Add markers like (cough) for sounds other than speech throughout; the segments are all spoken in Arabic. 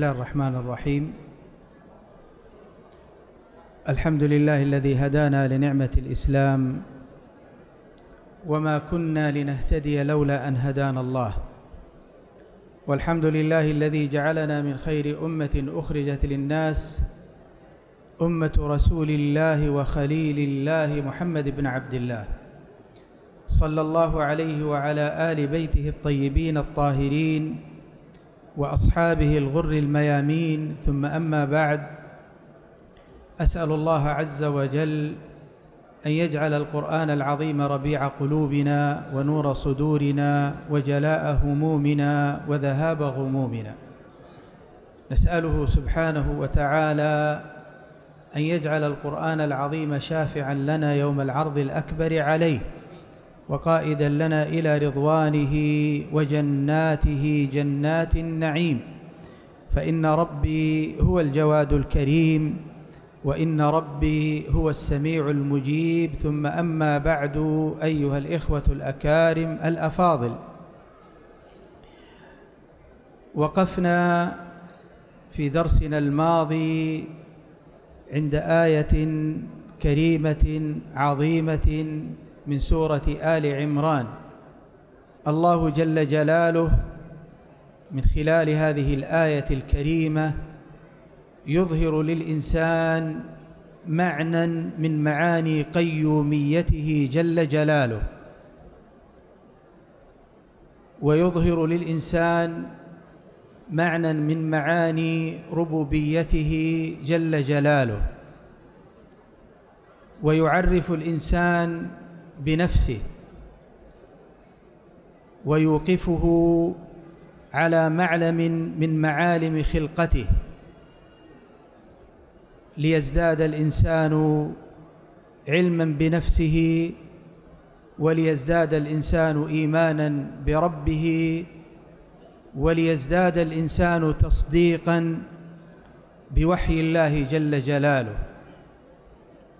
الله الرحمن الرحيم الحمد لله الذي هدانا لنعمة الإسلام وما كنا لنهتدي لولا أن هدانا الله والحمد لله الذي جعلنا من خير أمة أخرجت للناس أمة رسول الله وخليل الله محمد بن عبد الله صلى الله عليه وعلى آل بيته الطيبين الطاهرين وأصحابه الغر الميامين ثم أما بعد أسأل الله عز وجل أن يجعل القرآن العظيم ربيع قلوبنا ونور صدورنا وجلاء همومنا وذهاب غمومنا نسأله سبحانه وتعالى أن يجعل القرآن العظيم شافعا لنا يوم العرض الأكبر عليه وقائدا لنا إلى رضوانه وجناته جنات النعيم فإن ربي هو الجواد الكريم وإن ربي هو السميع المجيب ثم أما بعد أيها الإخوة الأكارم الأفاضل وقفنا في درسنا الماضي عند آية كريمة عظيمة من سورة آل عمران الله جل جلاله من خلال هذه الآية الكريمة يظهر للإنسان معنى من معاني قيوميته جل جلاله ويظهر للإنسان معنى من معاني ربوبيته جل جلاله ويعرف الإنسان بنفسه ويوقفه على معلم من معالم خلقته ليزداد الإنسان علما بنفسه وليزداد الإنسان إيمانا بربه وليزداد الإنسان تصديقا بوحي الله جل جلاله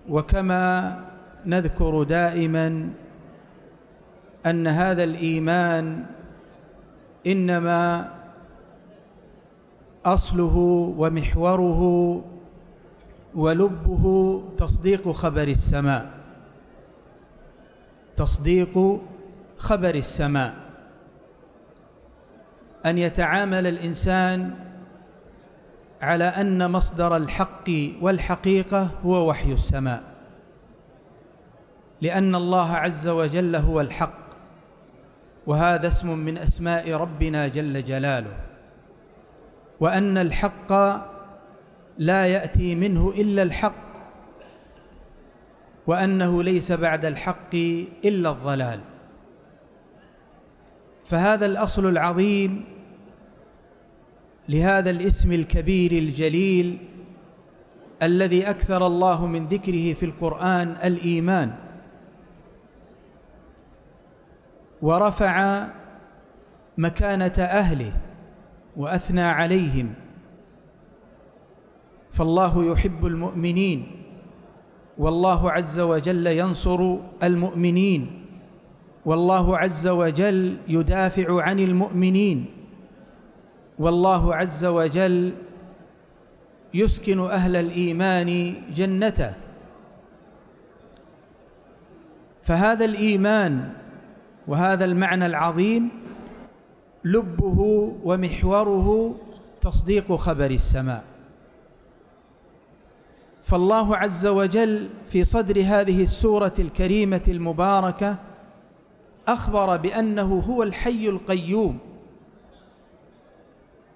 وكما نذكر دائما أن هذا الإيمان إنما أصله ومحوره ولبه تصديق خبر السماء تصديق خبر السماء أن يتعامل الإنسان على أن مصدر الحق والحقيقة هو وحي السماء لأن الله عز وجل هو الحق وهذا اسم من أسماء ربنا جل جلاله وأن الحق لا يأتي منه إلا الحق وأنه ليس بعد الحق إلا الضلال فهذا الأصل العظيم لهذا الاسم الكبير الجليل الذي أكثر الله من ذكره في القرآن الإيمان ورفع مكانة أهله وأثنى عليهم فالله يحب المؤمنين والله عز وجل ينصر المؤمنين والله عز وجل يدافع عن المؤمنين والله عز وجل يسكن أهل الإيمان جنته فهذا الإيمان وهذا المعنى العظيم لبه ومحوره تصديق خبر السماء فالله عز وجل في صدر هذه السورة الكريمة المباركة أخبر بأنه هو الحي القيوم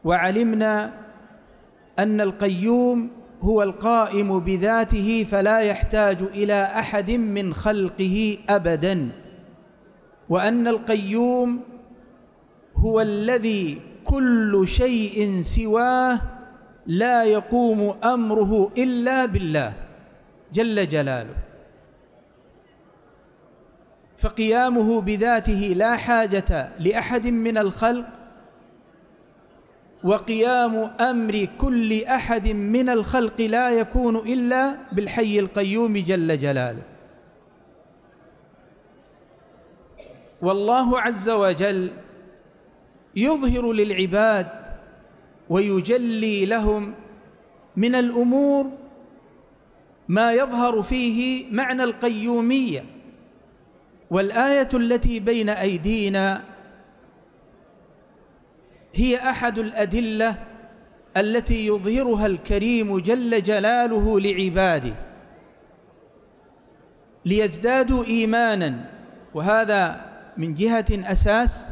وعلمنا أن القيوم هو القائم بذاته فلا يحتاج إلى أحد من خلقه أبداً وأن القيوم هو الذي كل شيء سواه لا يقوم أمره إلا بالله جل جلاله فقيامه بذاته لا حاجة لأحد من الخلق وقيام أمر كل أحد من الخلق لا يكون إلا بالحي القيوم جل جلاله والله عز وجل يظهر للعباد ويجلي لهم من الأمور ما يظهر فيه معنى القيومية والآية التي بين أيدينا هي أحد الأدلة التي يظهرها الكريم جل جلاله لعباده ليزدادوا إيمانا وهذا من جهة أساس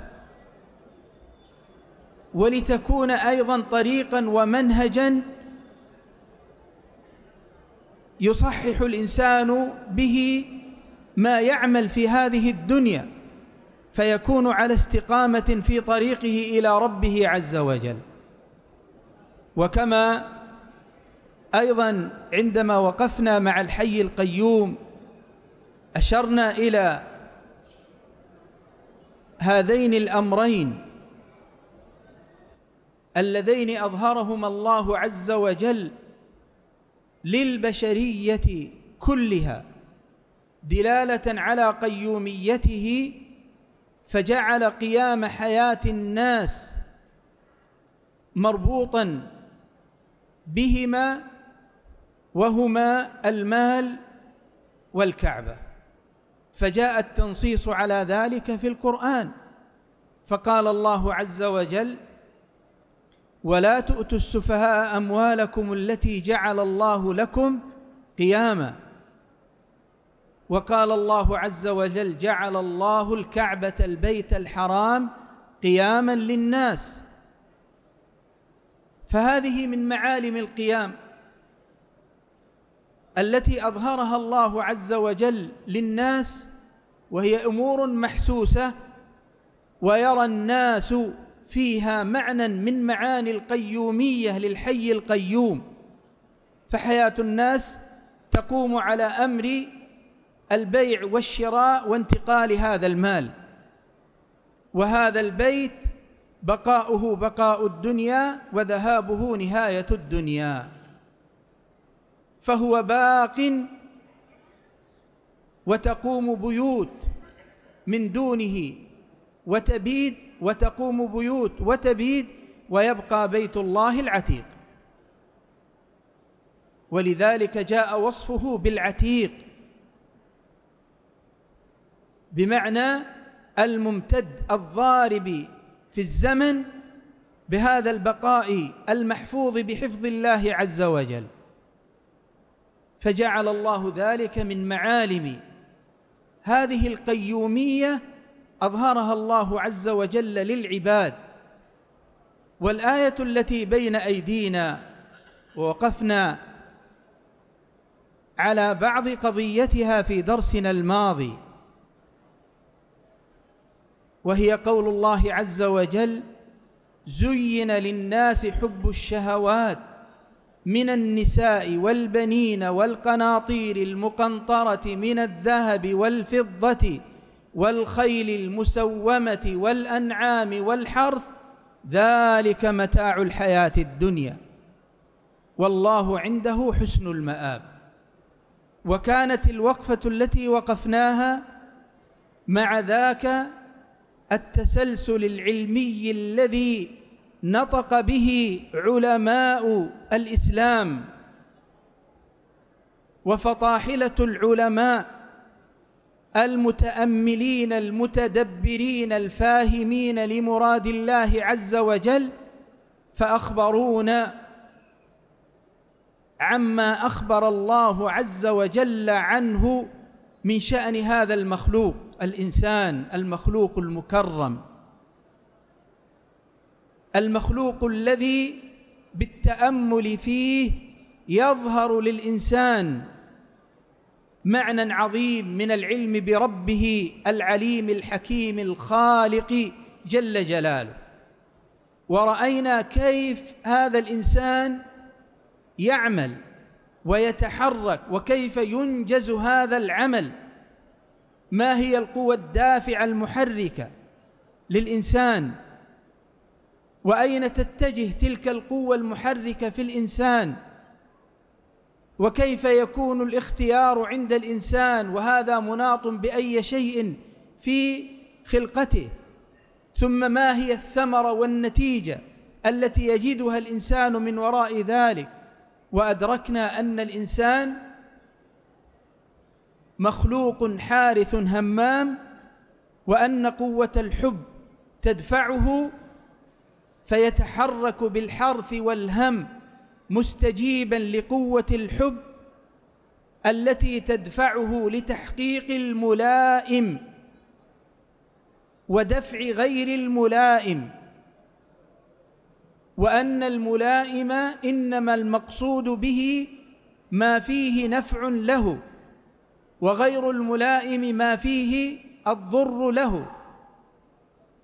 ولتكون أيضا طريقا ومنهجا يصحح الإنسان به ما يعمل في هذه الدنيا فيكون على استقامة في طريقه إلى ربه عز وجل وكما أيضا عندما وقفنا مع الحي القيوم أشرنا إلى هذين الأمرين اللذين أظهرهما الله عز وجل للبشرية كلها دلالة على قيوميته فجعل قيام حياة الناس مربوطا بهما وهما المال والكعبة فجاء التنصيص على ذلك في القرآن فقال الله عز وجل ولا تؤتوا السفهاء أموالكم التي جعل الله لكم قياما وقال الله عز وجل جعل الله الكعبة البيت الحرام قياما للناس فهذه من معالم القيام التي أظهرها الله عز وجل للناس وهي أمور محسوسة ويرى الناس فيها معنى من معاني القيومية للحي القيوم فحياة الناس تقوم على أمر البيع والشراء وانتقال هذا المال وهذا البيت بقاؤه بقاء الدنيا وذهابه نهاية الدنيا فهو باق وتقوم بيوت من دونه وتبيد وتقوم بيوت وتبيد ويبقى بيت الله العتيق ولذلك جاء وصفه بالعتيق بمعنى الممتد الضارب في الزمن بهذا البقاء المحفوظ بحفظ الله عز وجل فجعل الله ذلك من معالم هذه القيومية أظهرها الله عز وجل للعباد والآية التي بين أيدينا ووقفنا على بعض قضيتها في درسنا الماضي وهي قول الله عز وجل زين للناس حب الشهوات من النساء والبنين والقناطير المقنطرة من الذهب والفضة والخيل المسومة والأنعام والحرث ذلك متاع الحياة الدنيا والله عنده حسن المآب وكانت الوقفة التي وقفناها مع ذاك التسلسل العلمي الذي نطق به علماء الإسلام وفطاحلة العلماء المتأملين المتدبرين الفاهمين لمراد الله عز وجل فأخبرونا عما أخبر الله عز وجل عنه من شأن هذا المخلوق الإنسان المخلوق المكرم المخلوق الذي بالتأمل فيه يظهر للإنسان معنى عظيم من العلم بربه العليم الحكيم الخالق جل جلاله ورأينا كيف هذا الإنسان يعمل ويتحرك وكيف ينجز هذا العمل ما هي القوى الدافعة المحركة للإنسان وأين تتجه تلك القوة المحركة في الإنسان وكيف يكون الاختيار عند الإنسان وهذا مناط بأي شيء في خلقته ثم ما هي الثمرة والنتيجة التي يجدها الإنسان من وراء ذلك وأدركنا أن الإنسان مخلوق حارث همام وأن قوة الحب تدفعه فيتحرك بالحرف والهم مستجيبا لقوة الحب التي تدفعه لتحقيق الملائم ودفع غير الملائم وأن الملائم إنما المقصود به ما فيه نفع له وغير الملائم ما فيه الضر له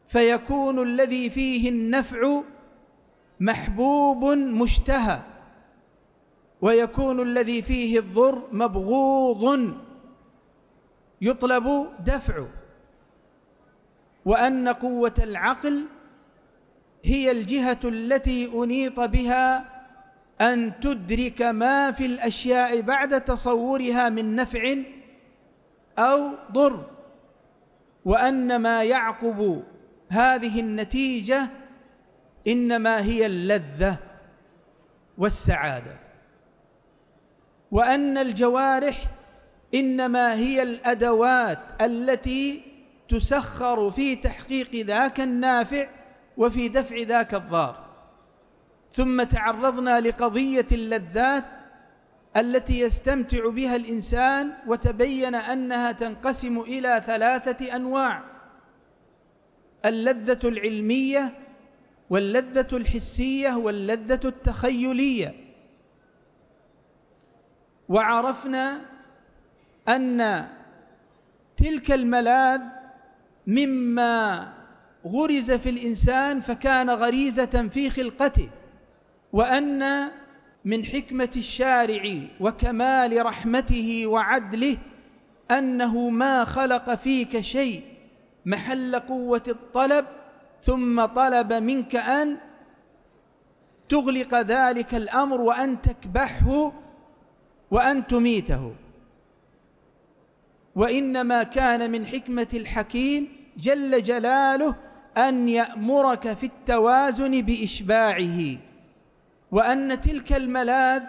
فيكون الذي فيه النفع محبوب مشتهى ويكون الذي فيه الضر مبغوض يطلب دفعه وأن قوة العقل هي الجهة التي أنيط بها أن تدرك ما في الأشياء بعد تصورها من نفع أو ضر وأن ما يعقب هذه النتيجة إنما هي اللذة والسعادة وأن الجوارح إنما هي الأدوات التي تسخر في تحقيق ذاك النافع وفي دفع ذاك الضار ثم تعرضنا لقضية اللذات التي يستمتع بها الإنسان وتبين أنها تنقسم إلى ثلاثة أنواع اللذة العلمية واللذة الحسية واللذة التخيلية وعرفنا أن تلك الملاذ مما غرز في الإنسان فكان غريزة في خلقته وأن من حكمة الشارع وكمال رحمته وعدله أنه ما خلق فيك شيء محل قوة الطلب ثم طلب منك أن تغلق ذلك الأمر وأن تكبحه وأن تميته وإنما كان من حكمة الحكيم جل جلاله أن يأمرك في التوازن بإشباعه وأن تلك الملاذ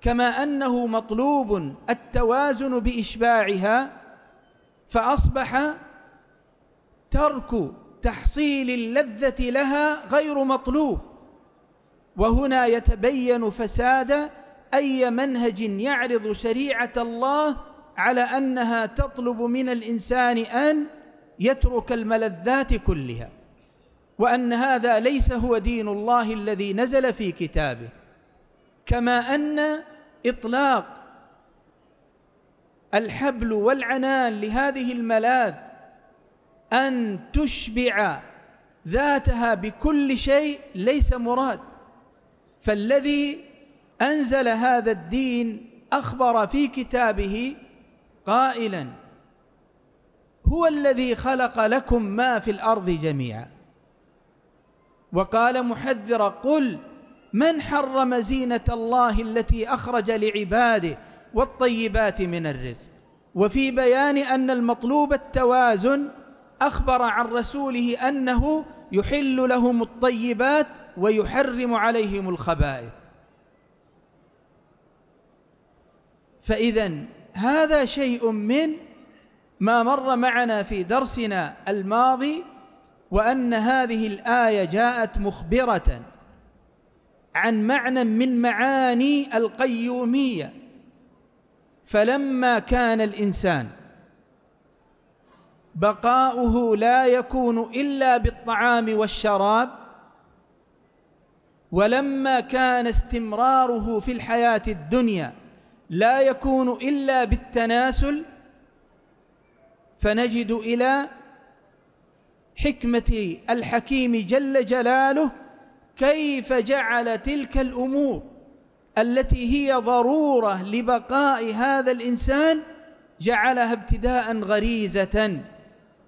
كما أنه مطلوب التوازن بإشباعها فأصبح ترك تحصيل اللذة لها غير مطلوب وهنا يتبين فساد أي منهج يعرض شريعة الله على أنها تطلب من الإنسان أن يترك الملذات كلها وأن هذا ليس هو دين الله الذي نزل في كتابه كما أن إطلاق الحبل والعنان لهذه الملاذ أن تشبع ذاتها بكل شيء ليس مراد فالذي أنزل هذا الدين أخبر في كتابه قائلا هو الذي خلق لكم ما في الأرض جميعا وقال محذرا قل من حرم زينة الله التي أخرج لعباده والطيبات من الرزق وفي بيان أن المطلوب التوازن أخبر عن رسوله أنه يحل لهم الطيبات ويحرم عليهم الخبائث فإذا هذا شيء من ما مر معنا في درسنا الماضي وأن هذه الآية جاءت مخبرة عن معنى من معاني القيومية فلما كان الإنسان بقاؤه لا يكون إلا بالطعام والشراب ولما كان استمراره في الحياة الدنيا لا يكون إلا بالتناسل فنجد إلى حكمة الحكيم جل جلاله كيف جعل تلك الأمور التي هي ضرورة لبقاء هذا الإنسان جعلها ابتداء غريزة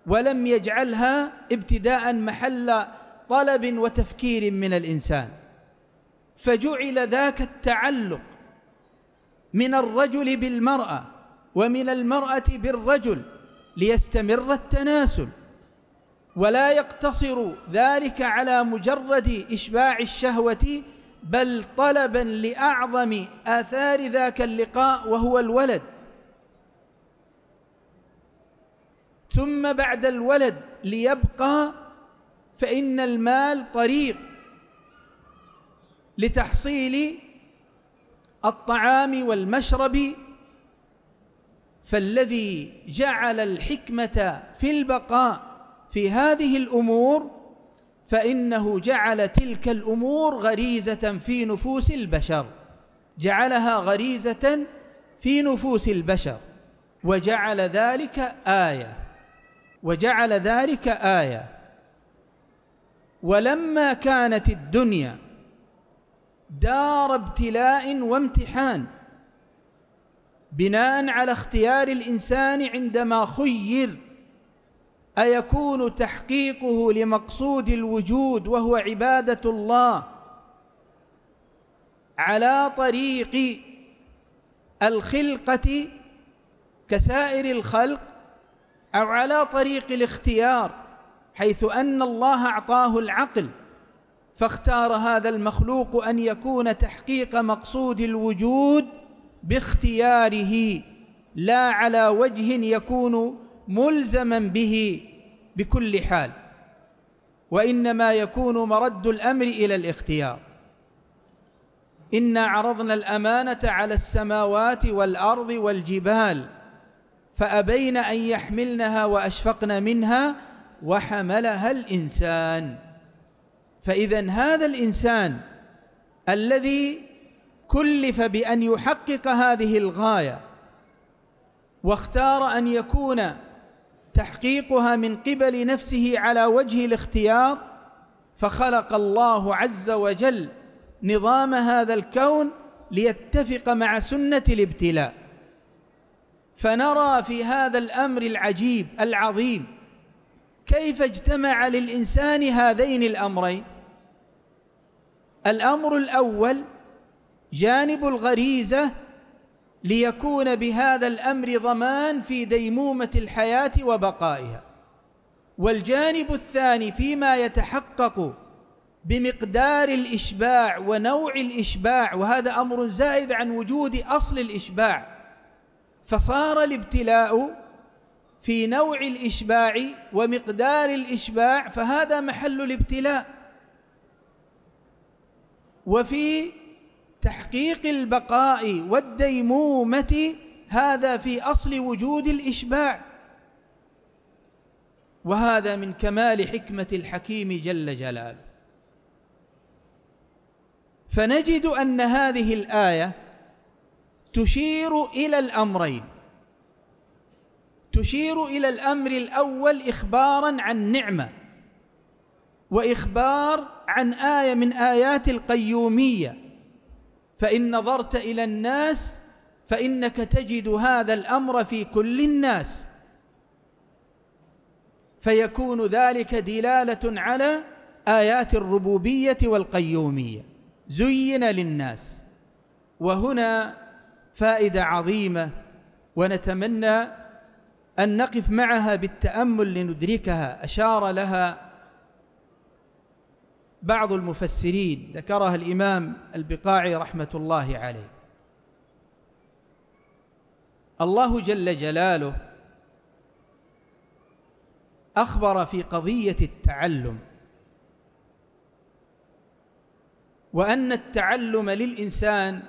ولم يجعلها ابتداء محل طلب وتفكير من الإنسان فجعل ذاك التعلق من الرجل بالمرأة ومن المرأة بالرجل ليستمر التناسل ولا يقتصر ذلك على مجرد إشباع الشهوة بل طلبا لأعظم آثار ذاك اللقاء وهو الولد ثم بعد الولد ليبقى فإن المال طريق لتحصيل الطعام والمشرب فالذي جعل الحكمة في البقاء في هذه الأمور فإنه جعل تلك الأمور غريزة في نفوس البشر جعلها غريزة في نفوس البشر وجعل ذلك آية وجعل ذلك آية ولما كانت الدنيا دار ابتلاء وامتحان بناء على اختيار الإنسان عندما خير أيكون تحقيقه لمقصود الوجود وهو عبادة الله على طريق الخلقة كسائر الخلق أو على طريق الاختيار حيث أن الله أعطاه العقل فاختار هذا المخلوق أن يكون تحقيق مقصود الوجود باختياره لا على وجه يكون ملزما به بكل حال وإنما يكون مرد الأمر إلى الاختيار إنا عرضنا الأمانة على السماوات والأرض والجبال فأبين أن يحملنها وأشفقن منها وحملها الإنسان فإذا هذا الإنسان الذي كلف بأن يحقق هذه الغاية واختار أن يكون تحقيقها من قبل نفسه على وجه الاختيار فخلق الله عز وجل نظام هذا الكون ليتفق مع سنة الابتلاء فنرى في هذا الامر العجيب العظيم كيف اجتمع للانسان هذين الامرين الامر الاول جانب الغريزه ليكون بهذا الامر ضمان في ديمومه الحياه وبقائها والجانب الثاني فيما يتحقق بمقدار الاشباع ونوع الاشباع وهذا امر زائد عن وجود اصل الاشباع فصار الابتلاء في نوع الإشباع ومقدار الإشباع فهذا محل الابتلاء وفي تحقيق البقاء والديمومة هذا في أصل وجود الإشباع وهذا من كمال حكمة الحكيم جل جلاله فنجد أن هذه الآية تشير إلى الأمرين تشير إلى الأمر الأول إخباراً عن نعمة وإخبار عن آية من آيات القيومية فإن نظرت إلى الناس فإنك تجد هذا الأمر في كل الناس فيكون ذلك دلالة على آيات الربوبية والقيومية زين للناس وهنا فائدة عظيمة ونتمنى أن نقف معها بالتأمل لندركها أشار لها بعض المفسرين ذكرها الإمام البقاعي رحمة الله عليه الله جل جلاله أخبر في قضية التعلم وأن التعلم للإنسان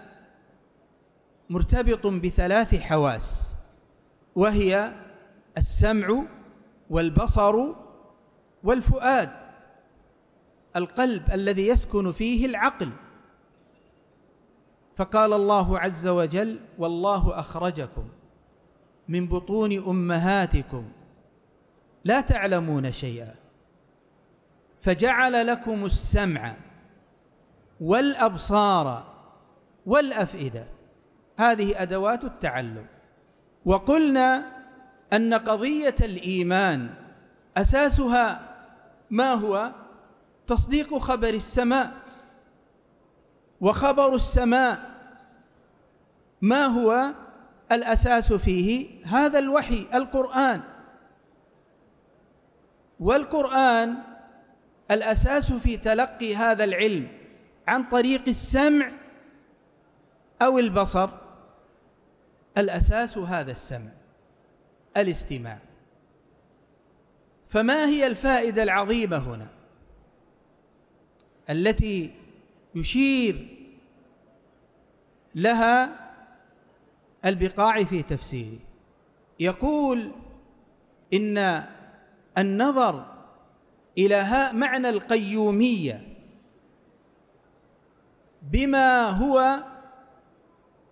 مرتبط بثلاث حواس وهي السمع والبصر والفؤاد القلب الذي يسكن فيه العقل فقال الله عز وجل والله اخرجكم من بطون امهاتكم لا تعلمون شيئا فجعل لكم السمع والابصار والافئده هذه أدوات التعلم وقلنا أن قضية الإيمان أساسها ما هو تصديق خبر السماء وخبر السماء ما هو الأساس فيه هذا الوحي القرآن والقرآن الأساس في تلقي هذا العلم عن طريق السمع أو البصر الأساس هذا السمع الاستماع فما هي الفائدة العظيمة هنا التي يشير لها البقاع في تفسيره يقول إن النظر إلى معنى القيومية بما هو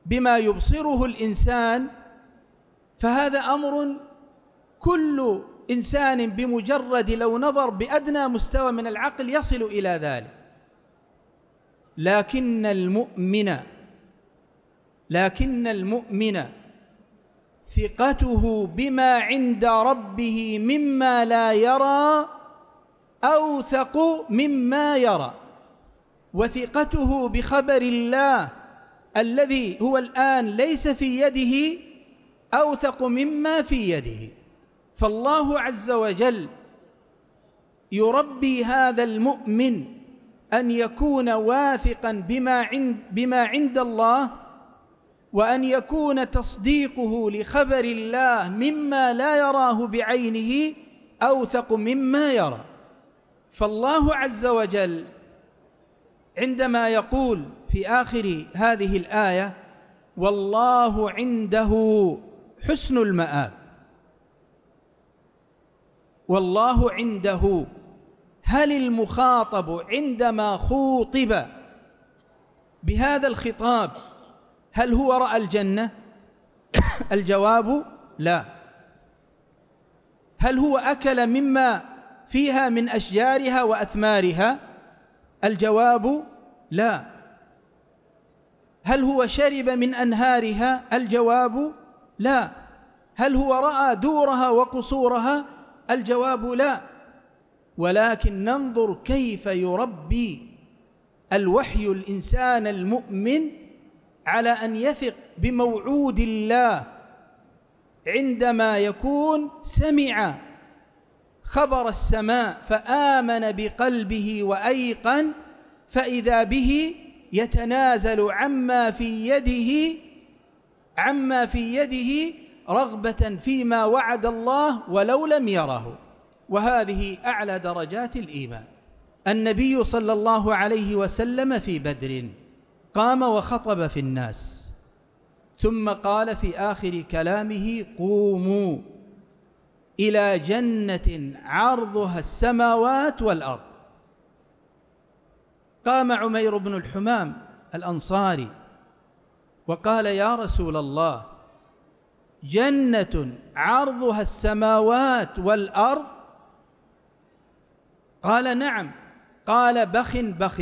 بما يبصره الإنسان فهذا أمر كل إنسان بمجرد لو نظر بأدنى مستوى من العقل يصل إلى ذلك لكن المؤمن لكن المؤمن ثقته بما عند ربه مما لا يرى أوثق مما يرى وثقته بخبر الله الذي هو الآن ليس في يده أوثق مما في يده فالله عز وجل يربي هذا المؤمن أن يكون واثقا بما عند, بما عند الله وأن يكون تصديقه لخبر الله مما لا يراه بعينه أوثق مما يرى فالله عز وجل عندما يقول في آخر هذه الآية والله عنده حسن المآب والله عنده هل المخاطب عندما خوطب بهذا الخطاب هل هو رأى الجنة؟ (coughs) الجواب لا هل هو أكل مما فيها من أشجارها وأثمارها؟ الجواب لا هل هو شرب من أنهارها الجواب لا هل هو رأى دورها وقصورها الجواب لا ولكن ننظر كيف يربي الوحي الإنسان المؤمن على أن يثق بموعود الله عندما يكون سمع خبر السماء فآمن بقلبه وأيقن فإذا به يتنازل عما في يده عما في يده رغبة فيما وعد الله ولو لم يره وهذه أعلى درجات الإيمان النبي صلى الله عليه وسلم في بدر قام وخطب في الناس ثم قال في آخر كلامه قوموا إلى جنة عرضها السماوات والأرض قام عمير بن الحمام الأنصاري وقال يا رسول الله جنة عرضها السماوات والأرض قال نعم قال بخ بخ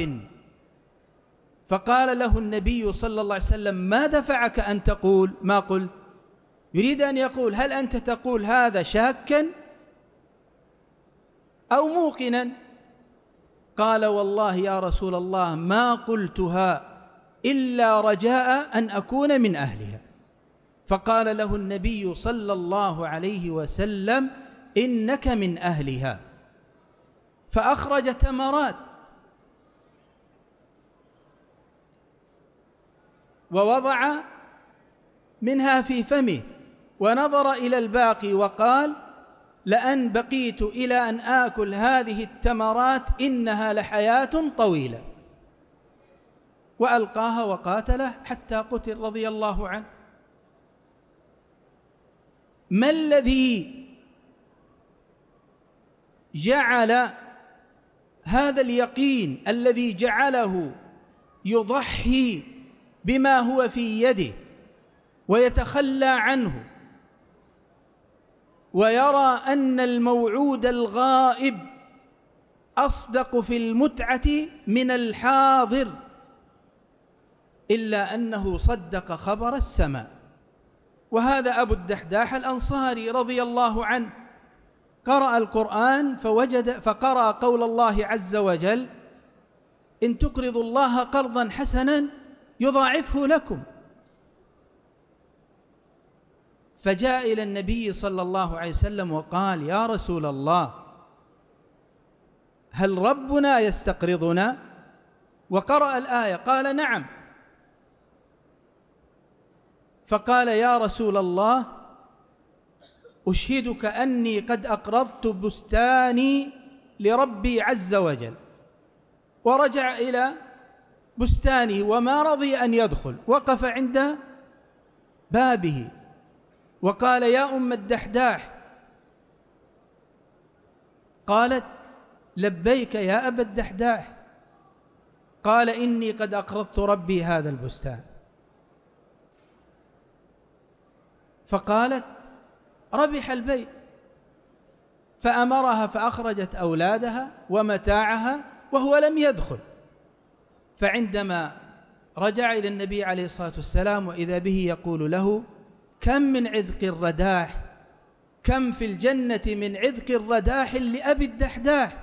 فقال له النبي صلى الله عليه وسلم ما دفعك أن تقول ما قلت يريد أن يقول هل أنت تقول هذا شاكا أو موقنا قال والله يا رسول الله ما قلتها الا رجاء ان اكون من اهلها فقال له النبي صلى الله عليه وسلم انك من اهلها فاخرج تمرات ووضع منها في فمه ونظر الى الباقي وقال لأن بقيت إلى أن آكل هذه التمرات إنها لحياة طويلة وألقاها وقاتله حتى قتل رضي الله عنه ما الذي جعل هذا اليقين الذي جعله يضحي بما هو في يده ويتخلى عنه ويرى أن الموعود الغائب أصدق في المتعة من الحاضر إلا أنه صدق خبر السماء وهذا أبو الدحداح الأنصاري رضي الله عنه قرأ القرآن فوجد فقرأ قول الله عز وجل إن تقرضوا الله قرضا حسنا يضاعفه لكم فجاء إلى النبي صلى الله عليه وسلم وقال يا رسول الله هل ربنا يستقرضنا وقرأ الآية قال نعم فقال يا رسول الله أشهدك أني قد أقرضت بستاني لربي عز وجل ورجع إلى بستانه وما رضي أن يدخل وقف عند بابه وقال يا أم الدحداح قالت لبيك يا أبا الدحداح قال إني قد أقرضت ربي هذا البستان فقالت ربح البيت فأمرها فأخرجت أولادها ومتاعها وهو لم يدخل فعندما رجع إلى النبي عليه الصلاة والسلام وإذا به يقول له كم من عذق الرداح كم في الجنة من عذق الرداح لأبي الدحداح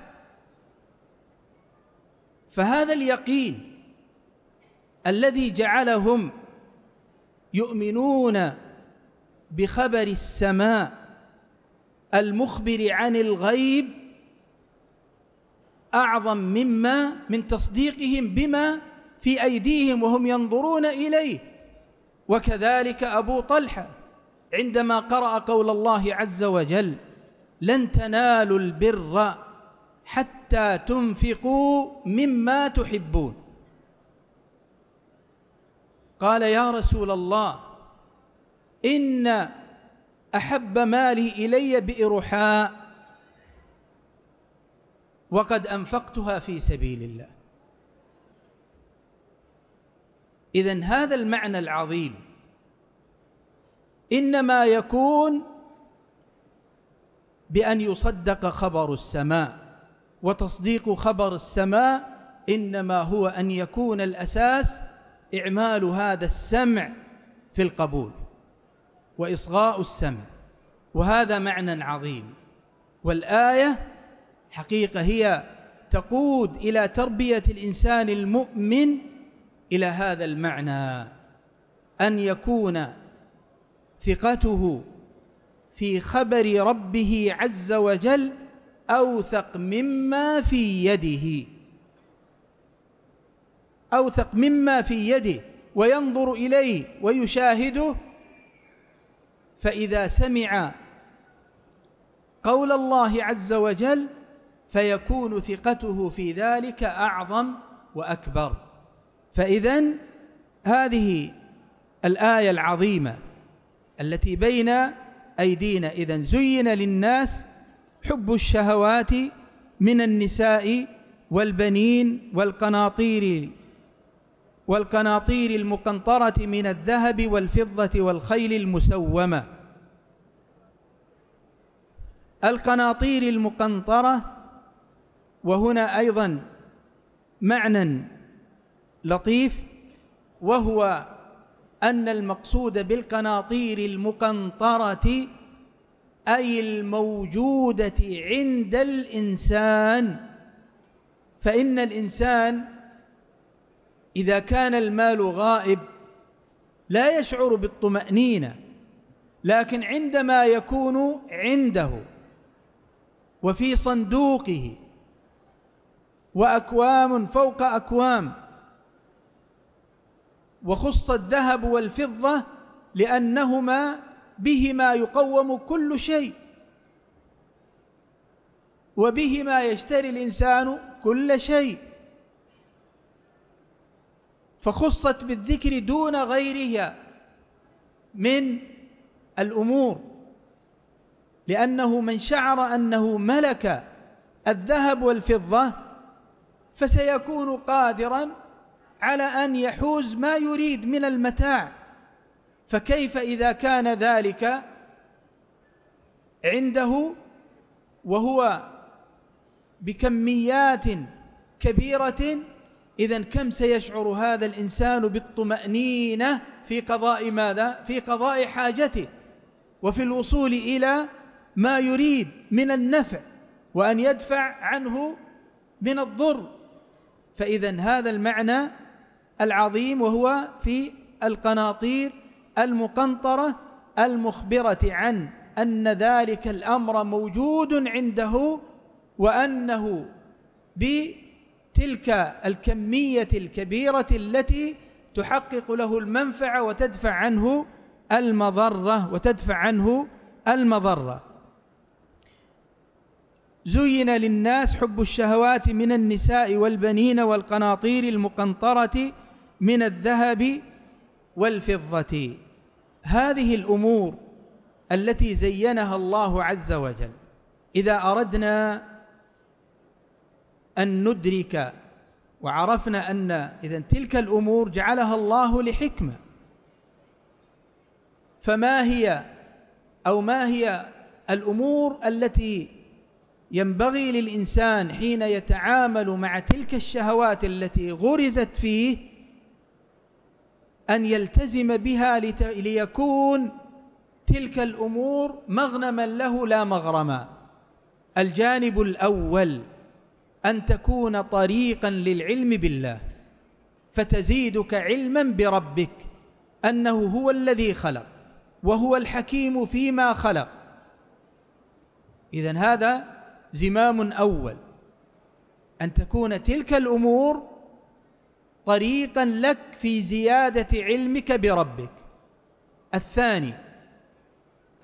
فهذا اليقين الذي جعلهم يؤمنون بخبر السماء المخبر عن الغيب أعظم مما من تصديقهم بما في أيديهم وهم ينظرون إليه وكذلك أبو طلحة عندما قرأ قول الله عز وجل لن تنالوا البر حتى تنفقوا مما تحبون قال يا رسول الله إن أحب مالي إلي بإرحاء وقد أنفقتها في سبيل الله اذا هذا المعنى العظيم انما يكون بان يصدق خبر السماء وتصديق خبر السماء انما هو ان يكون الاساس اعمال هذا السمع في القبول واصغاء السمع وهذا معنى عظيم والايه حقيقه هي تقود الى تربيه الانسان المؤمن إلى هذا المعنى أن يكون ثقته في خبر ربه عز وجل أوثق مما في يده أوثق مما في يده وينظر إليه ويشاهده فإذا سمع قول الله عز وجل فيكون ثقته في ذلك أعظم وأكبر فإذا هذه الآية العظيمة التي بين أيدينا إذا زين للناس حب الشهوات من النساء والبنين والقناطير والقناطير المقنطرة من الذهب والفضة والخيل المسومة القناطير المقنطرة وهنا أيضا معنى لطيف وهو أن المقصود بالقناطير المقنطرة أي الموجودة عند الإنسان فإن الإنسان إذا كان المال غائب لا يشعر بالطمأنينة لكن عندما يكون عنده وفي صندوقه وأكوام فوق أكوام وخص الذهب والفضة لأنهما بهما يقوم كل شيء وبهما يشتري الإنسان كل شيء فخصت بالذكر دون غيرها من الأمور لأنه من شعر أنه ملك الذهب والفضة فسيكون قادرا على أن يحوز ما يريد من المتاع فكيف إذا كان ذلك عنده وهو بكميات كبيرة إذا كم سيشعر هذا الإنسان بالطمأنينة في قضاء ماذا؟ في قضاء حاجته وفي الوصول إلى ما يريد من النفع وأن يدفع عنه من الضر فإذا هذا المعنى العظيم وهو في القناطير المقنطرة المخبرة عن أن ذلك الأمر موجود عنده وأنه بتلك الكمية الكبيرة التي تحقق له المنفعة وتدفع عنه المضرة وتدفع عنه المضرة زين للناس حب الشهوات من النساء والبنين والقناطير المقنطرة من الذهب والفضة هذه الأمور التي زينها الله عز وجل إذا أردنا أن ندرك وعرفنا أن إذا تلك الأمور جعلها الله لحكمة فما هي أو ما هي الأمور التي ينبغي للإنسان حين يتعامل مع تلك الشهوات التي غرزت فيه أن يلتزم بها ليكون تلك الأمور مغنما له لا مغرما الجانب الأول أن تكون طريقا للعلم بالله فتزيدك علما بربك أنه هو الذي خلق وهو الحكيم فيما خلق إذا هذا زمام أول أن تكون تلك الأمور طريقا لك في زيادة علمك بربك الثاني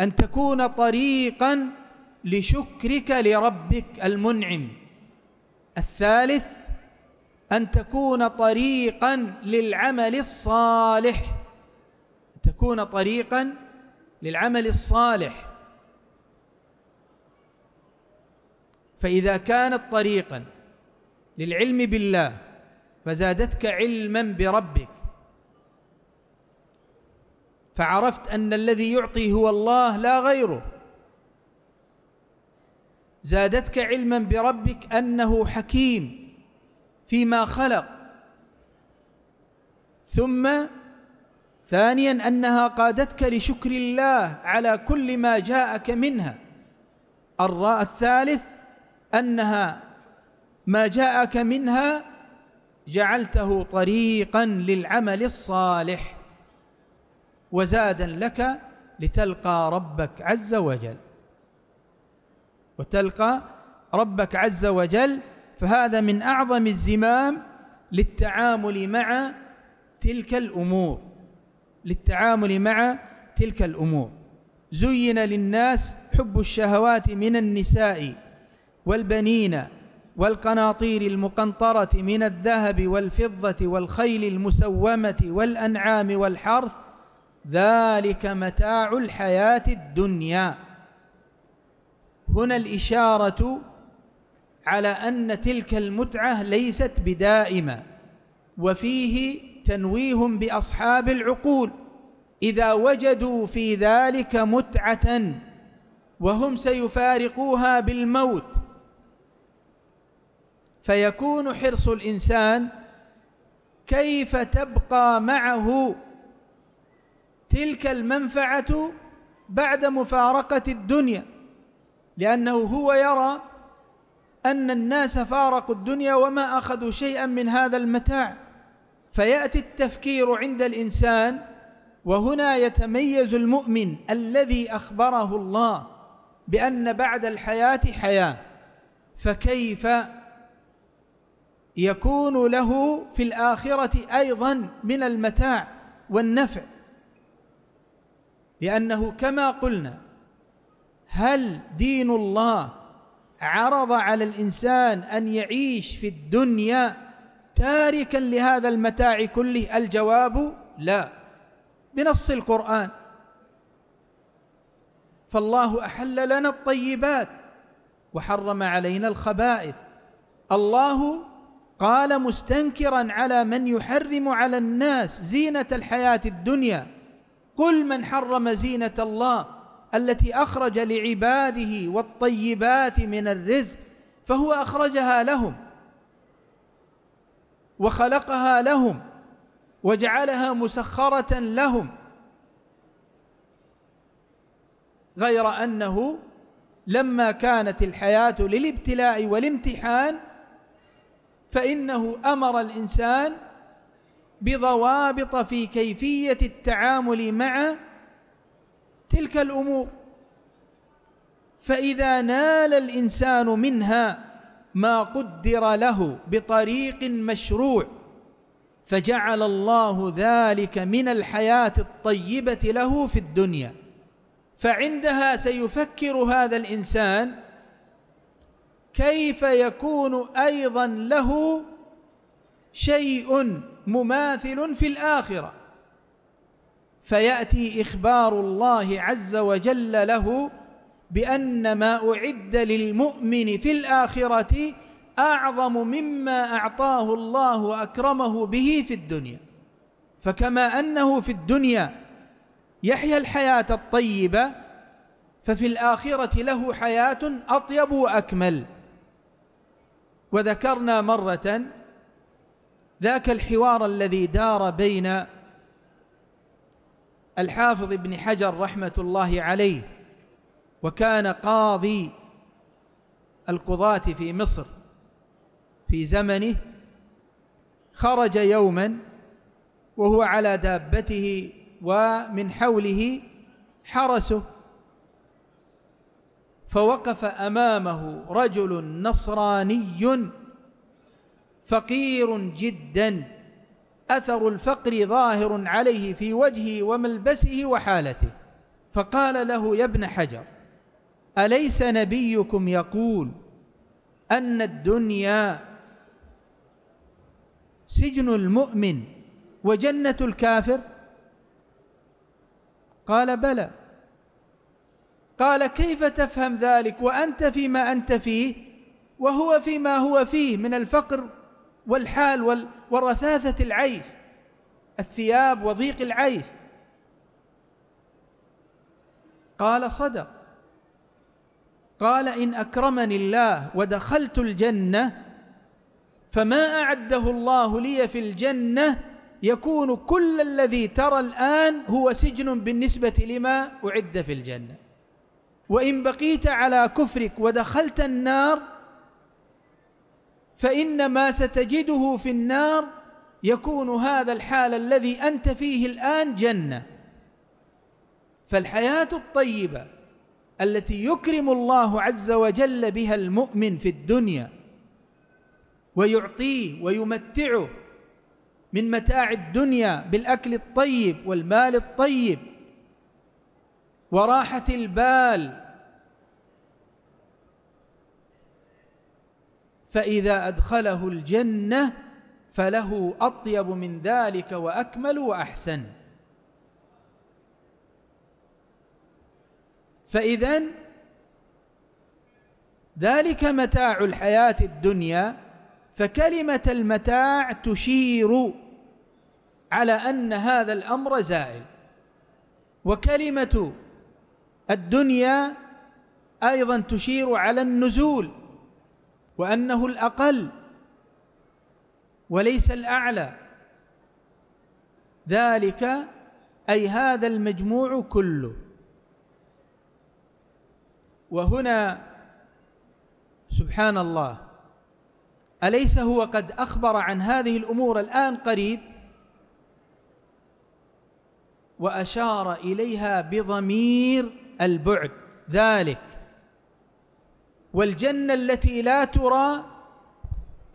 أن تكون طريقا لشكرك لربك المنعم الثالث أن تكون طريقا للعمل الصالح تكون طريقا للعمل الصالح فإذا كانت طريقا للعلم بالله فزادتك علما بربك فعرفت أن الذي يعطي هو الله لا غيره زادتك علما بربك أنه حكيم فيما خلق ثم ثانيا أنها قادتك لشكر الله على كل ما جاءك منها الثالث أنها ما جاءك منها جعلته طريقا للعمل الصالح وزادا لك لتلقى ربك عز وجل وتلقى ربك عز وجل فهذا من أعظم الزمام للتعامل مع تلك الأمور للتعامل مع تلك الأمور زين للناس حب الشهوات من النساء والبنين والقناطير المقنطرة من الذهب والفضة والخيل المسومة والأنعام والحرث ذلك متاع الحياة الدنيا هنا الإشارة على أن تلك المتعة ليست بدائمة وفيه تنويه بأصحاب العقول إذا وجدوا في ذلك متعة وهم سيفارقوها بالموت فيكون حرص الإنسان كيف تبقى معه تلك المنفعة بعد مفارقة الدنيا لأنه هو يرى أن الناس فارقوا الدنيا وما أخذوا شيئا من هذا المتاع فيأتي التفكير عند الإنسان وهنا يتميز المؤمن الذي أخبره الله بأن بعد الحياة حياة فكيف يكون له في الآخرة أيضا من المتاع والنفع لأنه كما قلنا هل دين الله عرض على الإنسان أن يعيش في الدنيا تاركا لهذا المتاع كله الجواب لا بنص القرآن فالله أحل لنا الطيبات وحرم علينا الخبائث الله قال مستنكرا على من يحرم على الناس زينه الحياه الدنيا قل من حرم زينه الله التي اخرج لعباده والطيبات من الرزق فهو اخرجها لهم وخلقها لهم وجعلها مسخره لهم غير انه لما كانت الحياه للابتلاء والامتحان فإنه أمر الإنسان بضوابط في كيفية التعامل مع تلك الأمور فإذا نال الإنسان منها ما قدر له بطريق مشروع فجعل الله ذلك من الحياة الطيبة له في الدنيا فعندها سيفكر هذا الإنسان كيف يكون ايضا له شيء مماثل في الاخره فياتي اخبار الله عز وجل له بان ما اعد للمؤمن في الاخره اعظم مما اعطاه الله واكرمه به في الدنيا فكما انه في الدنيا يحيا الحياه الطيبه ففي الاخره له حياه اطيب واكمل وذكرنا مرة ذاك الحوار الذي دار بين الحافظ ابن حجر رحمة الله عليه وكان قاضي القضاة في مصر في زمنه خرج يوما وهو على دابته ومن حوله حرسه فوقف امامه رجل نصراني فقير جدا اثر الفقر ظاهر عليه في وجهه وملبسه وحالته فقال له يا ابن حجر اليس نبيكم يقول ان الدنيا سجن المؤمن وجنه الكافر قال بلى قال كيف تفهم ذلك وأنت فيما أنت فيه وهو فيما هو فيه من الفقر والحال ورثاثة العيش الثياب وضيق العيش قال صدق قال إن أكرمني الله ودخلت الجنة فما أعده الله لي في الجنة يكون كل الذي ترى الآن هو سجن بالنسبة لما أعد في الجنة وإن بقيت على كفرك ودخلت النار فإن ما ستجده في النار يكون هذا الحال الذي أنت فيه الآن جنة فالحياة الطيبة التي يكرم الله عز وجل بها المؤمن في الدنيا ويعطيه ويمتعه من متاع الدنيا بالأكل الطيب والمال الطيب وراحة البال فإذا أدخله الجنة فله أطيب من ذلك وأكمل وأحسن فإذا ذلك متاع الحياة الدنيا فكلمة المتاع تشير على أن هذا الأمر زائل وكلمة الدنيا ايضا تشير على النزول وانه الاقل وليس الاعلى ذلك اي هذا المجموع كله وهنا سبحان الله اليس هو قد اخبر عن هذه الامور الان قريب واشار اليها بضمير البعد ذلك والجنه التي لا ترى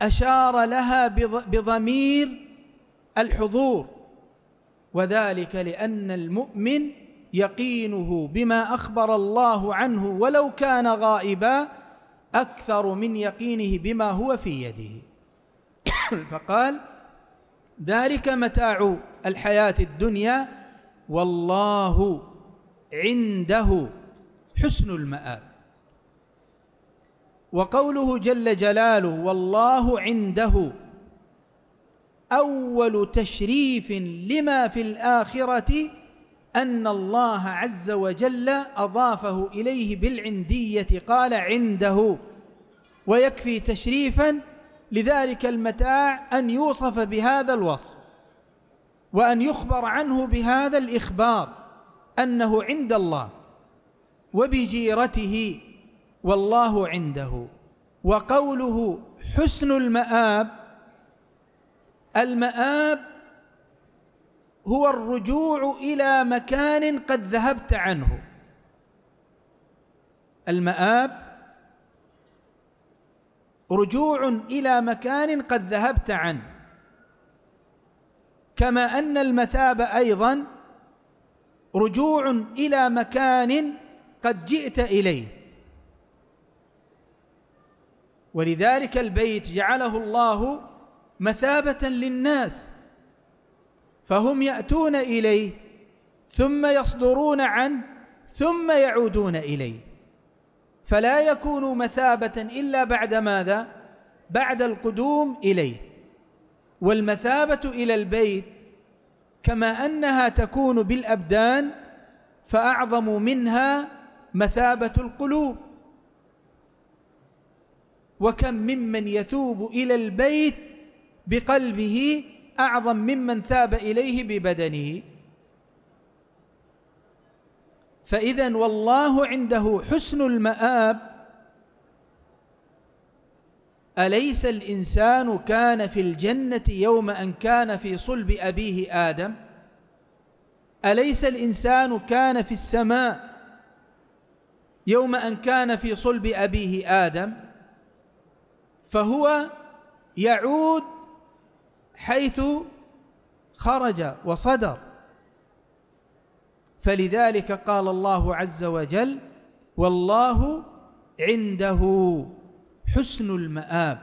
اشار لها بضمير الحضور وذلك لان المؤمن يقينه بما اخبر الله عنه ولو كان غائبا اكثر من يقينه بما هو في يده (coughs) فقال ذلك متاع الحياه الدنيا والله عنده حسن المآب وقوله جل جلاله والله عنده أول تشريف لما في الآخرة أن الله عز وجل أضافه إليه بالعندية قال عنده ويكفي تشريفا لذلك المتاع أن يوصف بهذا الوصف وأن يخبر عنه بهذا الإخبار أنه عند الله وبجيرته والله عنده وقوله حسن المآب المآب هو الرجوع إلى مكان قد ذهبت عنه المآب رجوع إلى مكان قد ذهبت عنه كما أن المثابة أيضاً رجوع إلى مكان قد جئت إليه ولذلك البيت جعله الله مثابة للناس فهم يأتون إليه ثم يصدرون عنه ثم يعودون إليه فلا يكون مثابة إلا بعد ماذا؟ بعد القدوم إليه والمثابة إلى البيت كما أنها تكون بالأبدان فأعظم منها مثابة القلوب وكم ممن يثوب إلى البيت بقلبه أعظم ممن ثاب إليه ببدنه فإذا والله عنده حسن المآب أليس الإنسان كان في الجنة يوم أن كان في صلب أبيه آدم أليس الإنسان كان في السماء يوم أن كان في صلب أبيه آدم فهو يعود حيث خرج وصدر فلذلك قال الله عز وجل والله عنده حسن المآب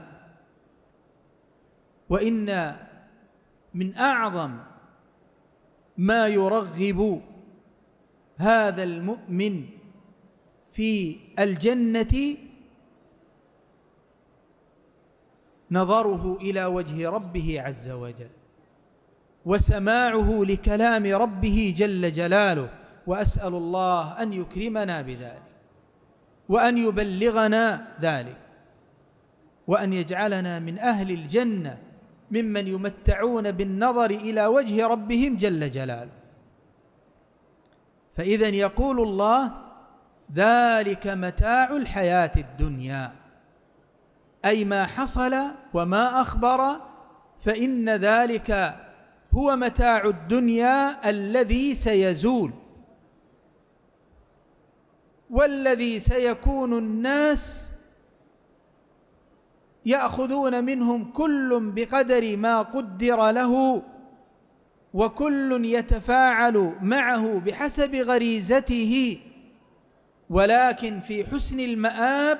وإن من أعظم ما يرغب هذا المؤمن في الجنة نظره إلى وجه ربه عز وجل وسماعه لكلام ربه جل جلاله وأسأل الله أن يكرمنا بذلك وأن يبلغنا ذلك وأن يجعلنا من أهل الجنة ممن يمتعون بالنظر إلى وجه ربهم جل جلاله فإذا يقول الله ذلك متاع الحياة الدنيا أي ما حصل وما أخبر فإن ذلك هو متاع الدنيا الذي سيزول والذي سيكون الناس ياخذون منهم كل بقدر ما قدر له وكل يتفاعل معه بحسب غريزته ولكن في حسن المآب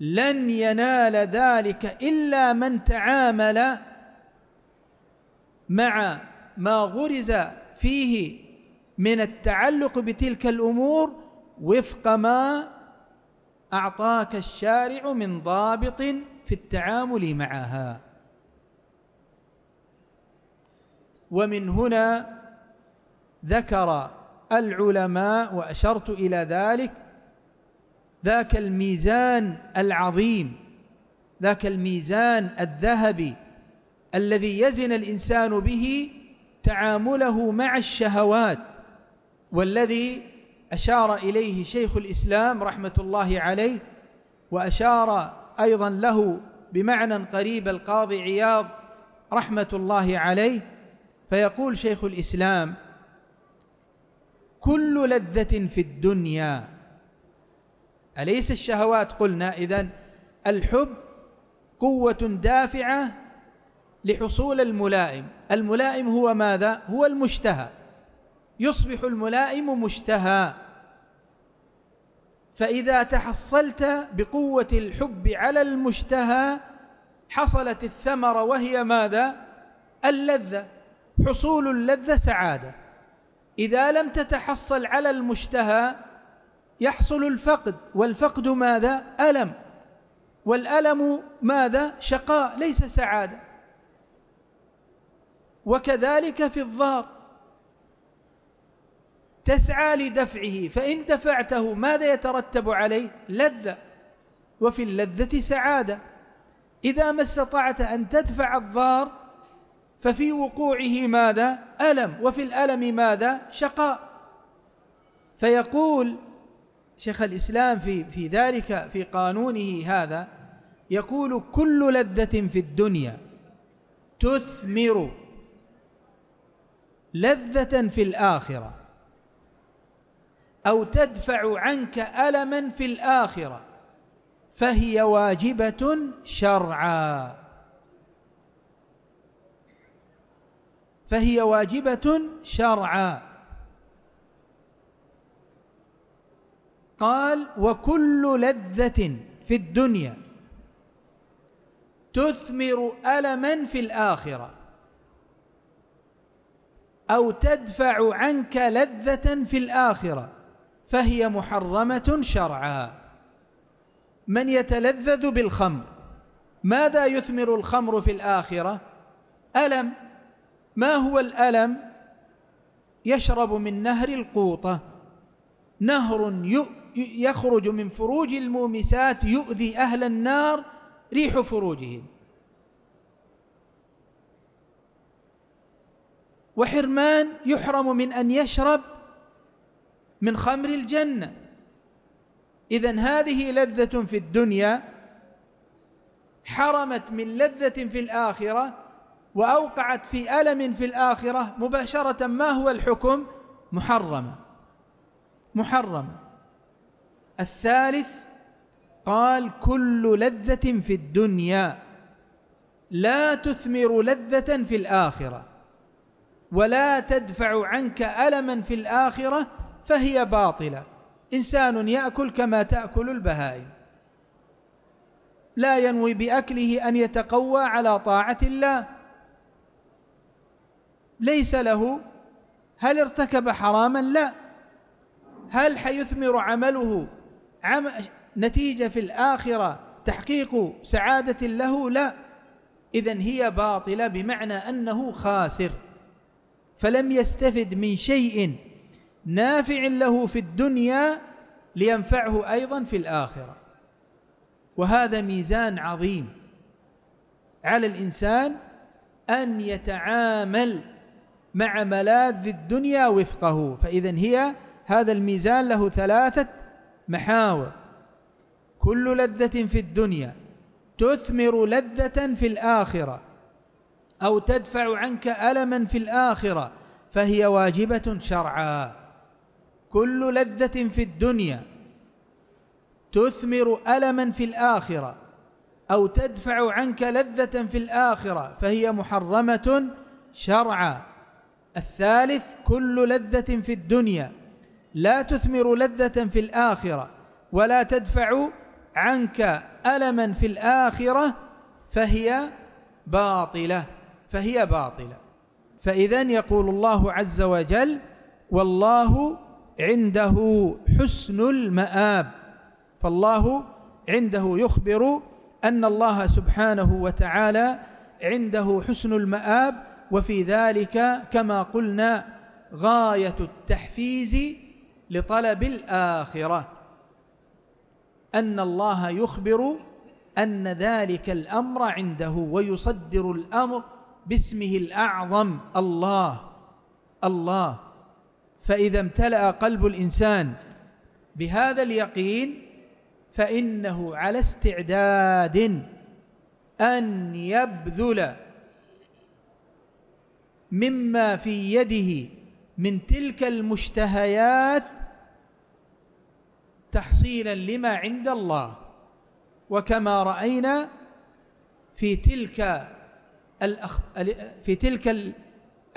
لن ينال ذلك إلا من تعامل مع ما غرز فيه من التعلق بتلك الأمور وفق ما أعطاك الشارع من ضابط في التعامل معها ومن هنا ذكر العلماء وأشرت إلى ذلك ذاك الميزان العظيم ذاك الميزان الذهبي الذي يزن الإنسان به تعامله مع الشهوات والذي أشار إليه شيخ الإسلام رحمة الله عليه وأشار أيضا له بمعنى قريب القاضي عياض رحمة الله عليه فيقول شيخ الإسلام كل لذة في الدنيا أليس الشهوات قلنا إذن الحب قوة دافعة لحصول الملائم الملائم هو ماذا؟ هو المشتهى يصبح الملائم مشتهى فإذا تحصلت بقوة الحب على المشتهى حصلت الثمرة وهي ماذا؟ اللذة حصول اللذة سعادة إذا لم تتحصل على المشتهى يحصل الفقد والفقد ماذا؟ ألم والألم ماذا؟ شقاء ليس سعادة وكذلك في الضار تسعى لدفعه فإن دفعته ماذا يترتب عليه لذة وفي اللذة سعادة إذا ما استطعت أن تدفع الضار ففي وقوعه ماذا ألم وفي الألم ماذا شقاء فيقول شيخ الإسلام في في ذلك في قانونه هذا يقول كل لذة في الدنيا تثمر لذة في الآخرة أو تدفع عنك ألما في الآخرة فهي واجبة شرعا فهي واجبة شرعا قال وكل لذة في الدنيا تثمر ألما في الآخرة أو تدفع عنك لذة في الآخرة فهي محرمة شرعا من يتلذذ بالخمر ماذا يثمر الخمر في الآخرة ألم ما هو الألم يشرب من نهر القوطة نهر يخرج من فروج المومسات يؤذي أهل النار ريح فروجهم وحرمان يحرم من أن يشرب من خمر الجنة إذا هذه لذة في الدنيا حرمت من لذة في الآخرة وأوقعت في ألم في الآخرة مباشرة ما هو الحكم محرمة محرمة الثالث قال كل لذة في الدنيا لا تثمر لذة في الآخرة ولا تدفع عنك ألما في الآخرة فهي باطلة إنسان يأكل كما تأكل البهائم لا ينوي بأكله أن يتقوى على طاعة الله ليس له هل ارتكب حراما لا هل حيثمر عمله عم نتيجة في الآخرة تحقيق سعادة له لا إذا هي باطلة بمعنى أنه خاسر فلم يستفد من شيء نافع له في الدنيا لينفعه أيضا في الآخرة وهذا ميزان عظيم على الإنسان أن يتعامل مع ملاذ الدنيا وفقه فإذا هي هذا الميزان له ثلاثة محاور كل لذة في الدنيا تثمر لذة في الآخرة أو تدفع عنك ألما في الآخرة فهي واجبة شرعا كل لذة في الدنيا تثمر ألما في الآخرة أو تدفع عنك لذة في الآخرة فهي محرمة شرعا الثالث كل لذة في الدنيا لا تثمر لذة في الآخرة ولا تدفع عنك ألما في الآخرة فهي باطلة فهي باطلة فإذا يقول الله عز وجل والله عنده حسن المآب فالله عنده يخبر أن الله سبحانه وتعالى عنده حسن المآب وفي ذلك كما قلنا غاية التحفيز لطلب الآخرة أن الله يخبر أن ذلك الأمر عنده ويصدر الأمر باسمه الأعظم الله الله فإذا امتلأ قلب الإنسان بهذا اليقين فإنه على استعداد أن يبذل مما في يده من تلك المشتهيات تحصيلا لما عند الله وكما رأينا في تلك في تلك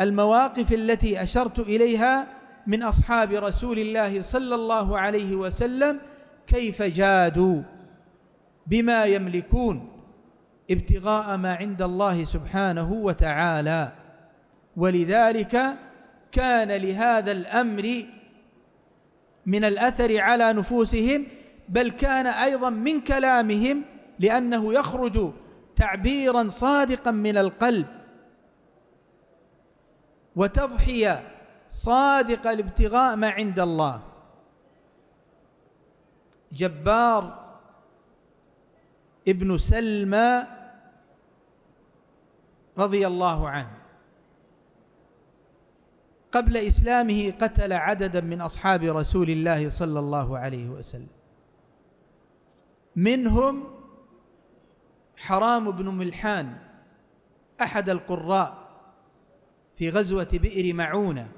المواقف التي أشرت إليها من أصحاب رسول الله صلى الله عليه وسلم كيف جادوا بما يملكون ابتغاء ما عند الله سبحانه وتعالى ولذلك كان لهذا الأمر من الأثر على نفوسهم بل كان أيضا من كلامهم لأنه يخرج تعبيرا صادقا من القلب وتضحية صادق الابتغاء ما عند الله جبار ابن سلمى رضي الله عنه قبل إسلامه قتل عددا من أصحاب رسول الله صلى الله عليه وسلم منهم حرام بن ملحان أحد القراء في غزوة بئر معونة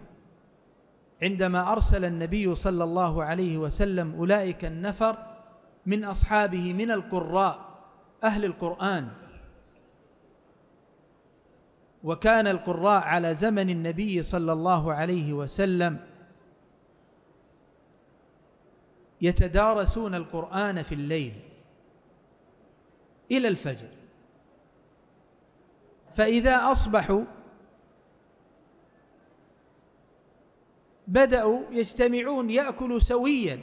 عندما أرسل النبي صلى الله عليه وسلم أولئك النفر من أصحابه من القراء أهل القرآن وكان القراء على زمن النبي صلى الله عليه وسلم يتدارسون القرآن في الليل إلى الفجر فإذا أصبحوا بدأوا يجتمعون يأكلوا سويا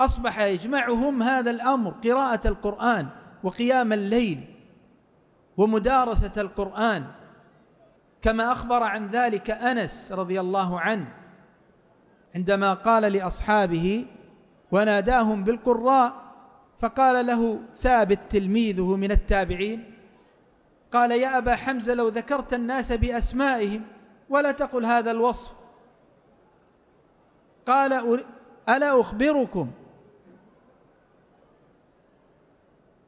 أصبح يجمعهم هذا الأمر قراءة القرآن وقيام الليل ومدارسة القرآن كما أخبر عن ذلك أنس رضي الله عنه عندما قال لأصحابه وناداهم بالقراء فقال له ثابت تلميذه من التابعين قال يا أبا حمزة لو ذكرت الناس بأسمائهم ولا تقل هذا الوصف قال ألا أخبركم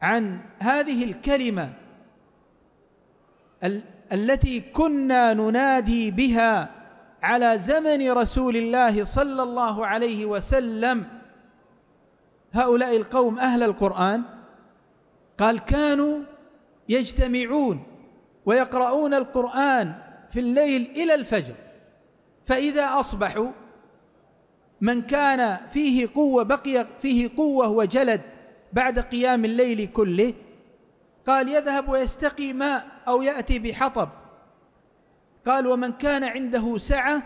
عن هذه الكلمة ال التي كنا ننادي بها على زمن رسول الله صلى الله عليه وسلم هؤلاء القوم أهل القرآن قال كانوا يجتمعون ويقرؤون القرآن في الليل إلى الفجر فإذا أصبحوا من كان فيه قوة بقي فيه قوة وجلد بعد قيام الليل كله قال يذهب ويستقي ماء أو يأتي بحطب قال ومن كان عنده سعة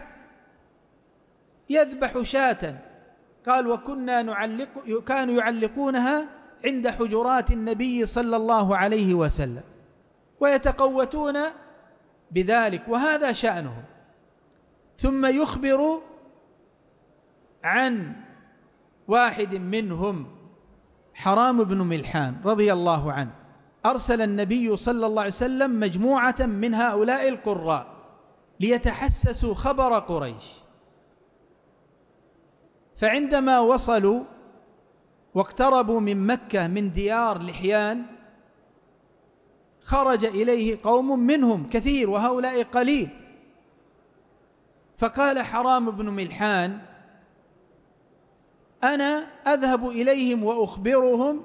يذبح شاة قال وكنا نعلق كانوا يعلقونها عند حجرات النبي صلى الله عليه وسلم ويتقوتون بذلك وهذا شأنهم ثم يخبر عن واحد منهم حرام بن ملحان رضي الله عنه أرسل النبي صلى الله عليه وسلم مجموعة من هؤلاء القراء ليتحسسوا خبر قريش فعندما وصلوا واقتربوا من مكة من ديار لحيان خرج إليه قوم منهم كثير وهؤلاء قليل فقال حرام بن ملحان أنا أذهب إليهم وأخبرهم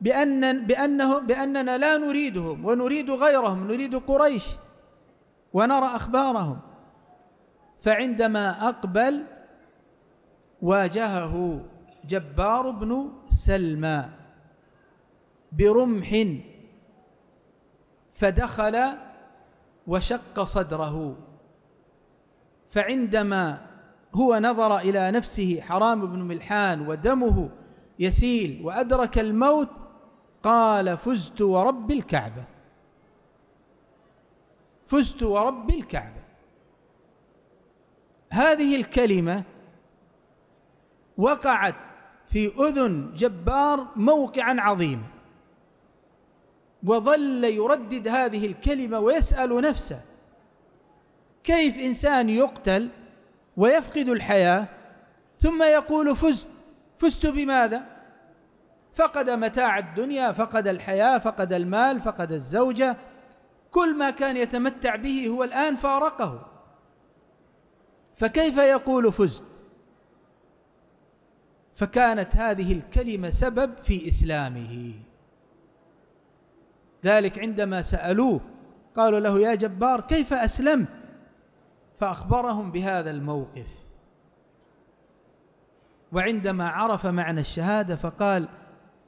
بأن بأنه بأننا لا نريدهم ونريد غيرهم نريد قريش ونرى أخبارهم فعندما أقبل واجهه جبار بن سلمى برمح فدخل وشق صدره فعندما هو نظر إلى نفسه حرام بن ملحان ودمه يسيل وأدرك الموت قال فزت ورب الكعبة فزت ورب الكعبة هذه الكلمة وقعت في أذن جبار موقعا عظيما وظل يردد هذه الكلمة ويسأل نفسه كيف إنسان يقتل ويفقد الحياة ثم يقول فزت فزت بماذا فقد متاع الدنيا فقد الحياة فقد المال فقد الزوجة كل ما كان يتمتع به هو الآن فارقه فكيف يقول فزت فكانت هذه الكلمة سبب في إسلامه ذلك عندما سألوه قالوا له يا جبار كيف أسلمت فأخبرهم بهذا الموقف وعندما عرف معنى الشهادة فقال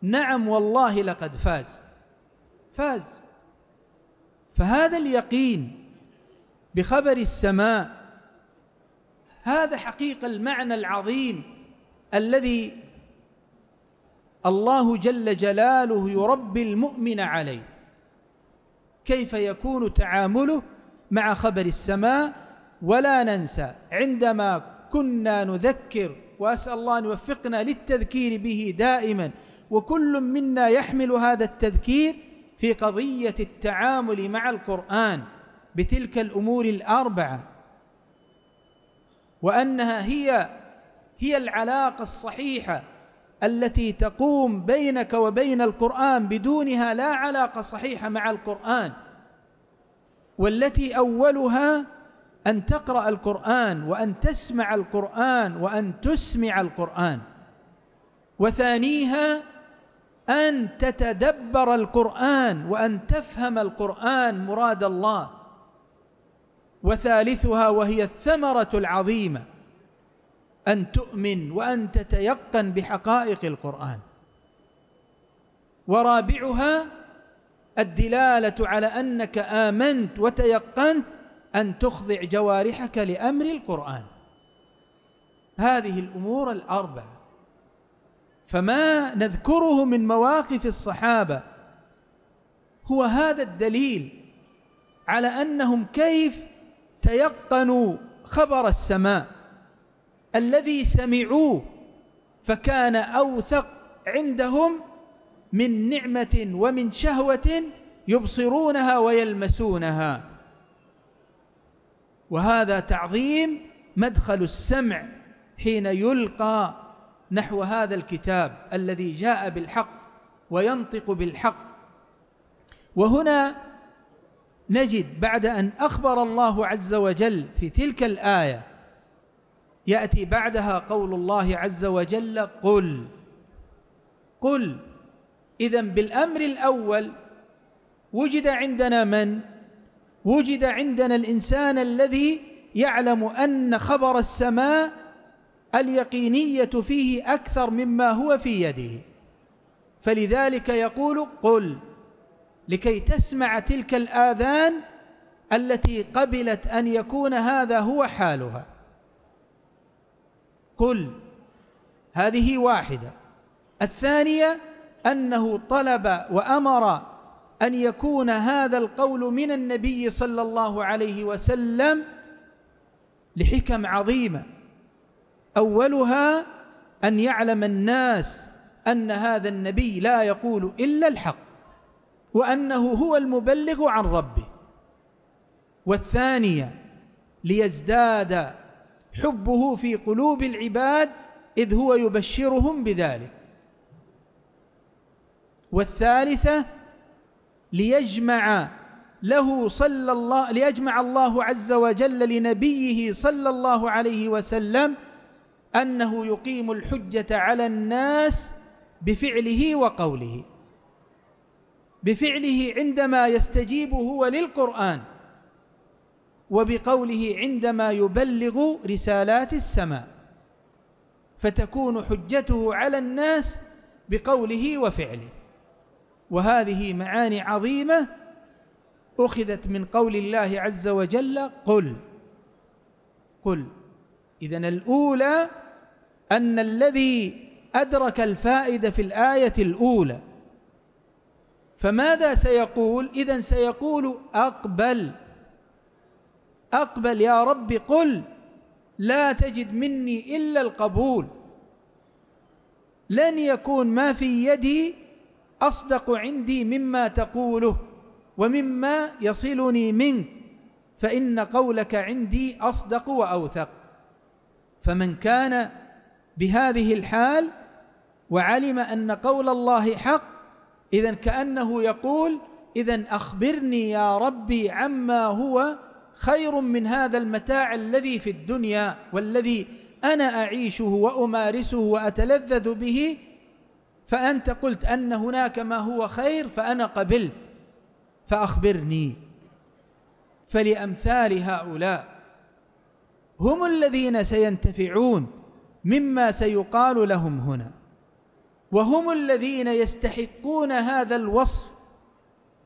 نعم والله لقد فاز فاز فهذا اليقين بخبر السماء هذا حقيقة المعنى العظيم الذي الله جل جلاله يربي المؤمن عليه كيف يكون تعامله مع خبر السماء ولا ننسى عندما كنا نذكر واسال الله ان يوفقنا للتذكير به دائما وكل منا يحمل هذا التذكير في قضيه التعامل مع القران بتلك الامور الاربعه وانها هي هي العلاقه الصحيحه التي تقوم بينك وبين القران بدونها لا علاقه صحيحه مع القران والتي اولها ان تقرا القران وان تسمع القران وان تسمع القران وثانيها ان تتدبر القران وان تفهم القران مراد الله وثالثها وهي الثمره العظيمه ان تؤمن وان تتيقن بحقائق القران ورابعها الدلاله على انك امنت وتيقنت أن تخضع جوارحك لأمر القرآن هذه الأمور الأربعة فما نذكره من مواقف الصحابة هو هذا الدليل على أنهم كيف تيقنوا خبر السماء الذي سمعوه فكان أوثق عندهم من نعمة ومن شهوة يبصرونها ويلمسونها وهذا تعظيم مدخل السمع حين يلقى نحو هذا الكتاب الذي جاء بالحق وينطق بالحق وهنا نجد بعد أن أخبر الله عز وجل في تلك الآية يأتي بعدها قول الله عز وجل قل قل إذا بالأمر الأول وجد عندنا من؟ وجد عندنا الإنسان الذي يعلم أن خبر السماء اليقينية فيه أكثر مما هو في يده فلذلك يقول قل لكي تسمع تلك الآذان التي قبلت أن يكون هذا هو حالها قل هذه واحدة الثانية أنه طلب وأمر أن يكون هذا القول من النبي صلى الله عليه وسلم لحكم عظيمة أولها أن يعلم الناس أن هذا النبي لا يقول إلا الحق وأنه هو المبلغ عن ربه والثانية ليزداد حبه في قلوب العباد إذ هو يبشرهم بذلك والثالثة ليجمع له صلى الله ليجمع الله عز وجل لنبيه صلى الله عليه وسلم أنه يقيم الحجة على الناس بفعله وقوله بفعله عندما يستجيب هو للقرآن وبقوله عندما يبلغ رسالات السماء فتكون حجته على الناس بقوله وفعله وهذه معاني عظيمة أخذت من قول الله عز وجل قل قل إذا الأولى أن الذي أدرك الفائدة في الآية الأولى فماذا سيقول؟ إذا سيقول أقبل أقبل يا رب قل لا تجد مني إلا القبول لن يكون ما في يدي أصدق عندي مما تقوله ومما يصلني منك فإن قولك عندي أصدق وأوثق فمن كان بهذه الحال وعلم أن قول الله حق إذا كأنه يقول إذا أخبرني يا ربي عما هو خير من هذا المتاع الذي في الدنيا والذي أنا أعيشه وأمارسه وأتلذذ به فأنت قلت أن هناك ما هو خير فأنا قبلت فأخبرني فلأمثال هؤلاء هم الذين سينتفعون مما سيقال لهم هنا وهم الذين يستحقون هذا الوصف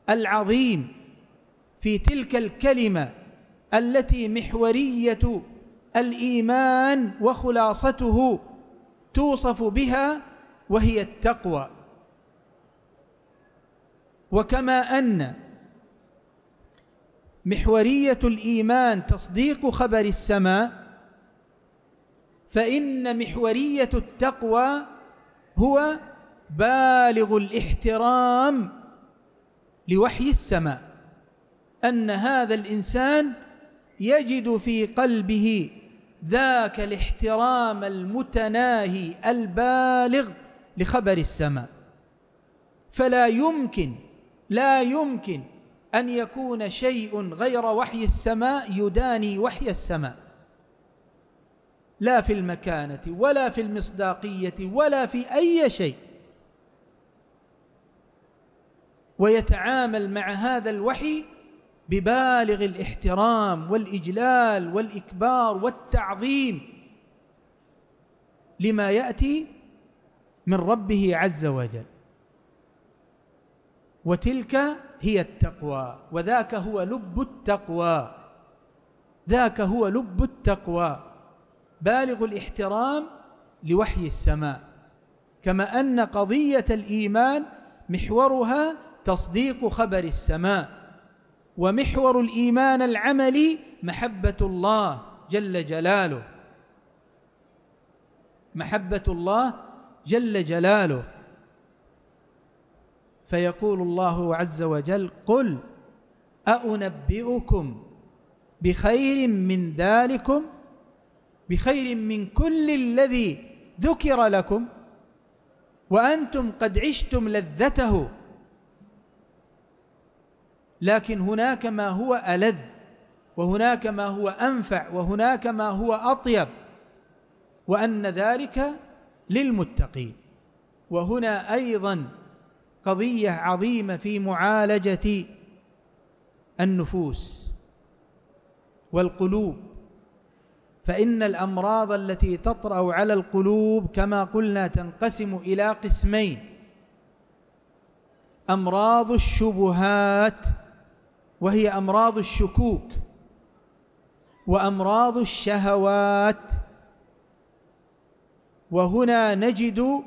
العظيم في تلك الكلمة التي محورية الإيمان وخلاصته توصف بها وهي التقوى وكما أن محورية الإيمان تصديق خبر السماء فإن محورية التقوى هو بالغ الاحترام لوحي السماء أن هذا الإنسان يجد في قلبه ذاك الاحترام المتناهي البالغ لخبر السماء فلا يمكن لا يمكن أن يكون شيء غير وحي السماء يداني وحي السماء لا في المكانة ولا في المصداقية ولا في أي شيء ويتعامل مع هذا الوحي ببالغ الاحترام والإجلال والإكبار والتعظيم لما يأتي من ربه عز وجل وتلك هي التقوى وذاك هو لب التقوى ذاك هو لب التقوى بالغ الاحترام لوحي السماء كما أن قضية الإيمان محورها تصديق خبر السماء ومحور الإيمان العملي محبة الله جل جلاله محبة الله جل جلاله فيقول الله عز وجل قل أأنبئكم بخير من ذلكم بخير من كل الذي ذكر لكم وأنتم قد عشتم لذته لكن هناك ما هو ألذ وهناك ما هو أنفع وهناك ما هو أطيب وأن ذلك للمتقين وهنا ايضا قضيه عظيمه في معالجه النفوس والقلوب فان الامراض التي تطرا على القلوب كما قلنا تنقسم الى قسمين امراض الشبهات وهي امراض الشكوك وامراض الشهوات وهنا نجد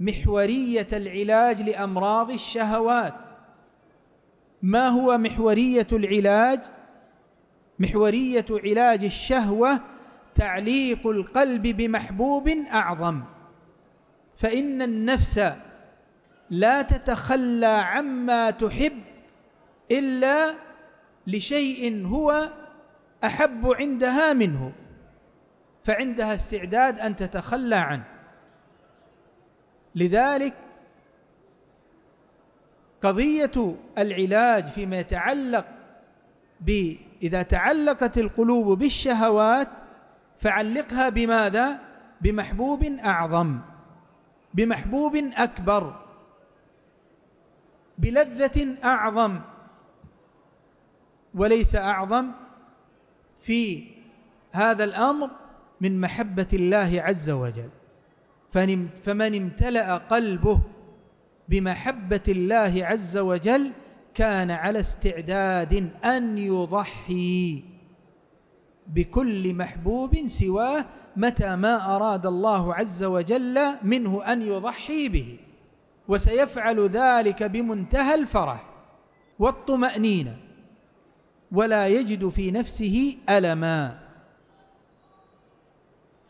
محورية العلاج لأمراض الشهوات ما هو محورية العلاج؟ محورية علاج الشهوة تعليق القلب بمحبوب أعظم فإن النفس لا تتخلى عما تحب إلا لشيء هو أحب عندها منه فعندها استعداد أن تتخلى عنه لذلك قضية العلاج فيما يتعلق ب إذا تعلقت القلوب بالشهوات فعلقها بماذا؟ بمحبوب أعظم بمحبوب أكبر بلذة أعظم وليس أعظم في هذا الأمر من محبة الله عز وجل فمن امتلأ قلبه بمحبة الله عز وجل كان على استعداد أن يضحي بكل محبوب سواه متى ما أراد الله عز وجل منه أن يضحي به وسيفعل ذلك بمنتهى الفرح والطمأنينة ولا يجد في نفسه ألماً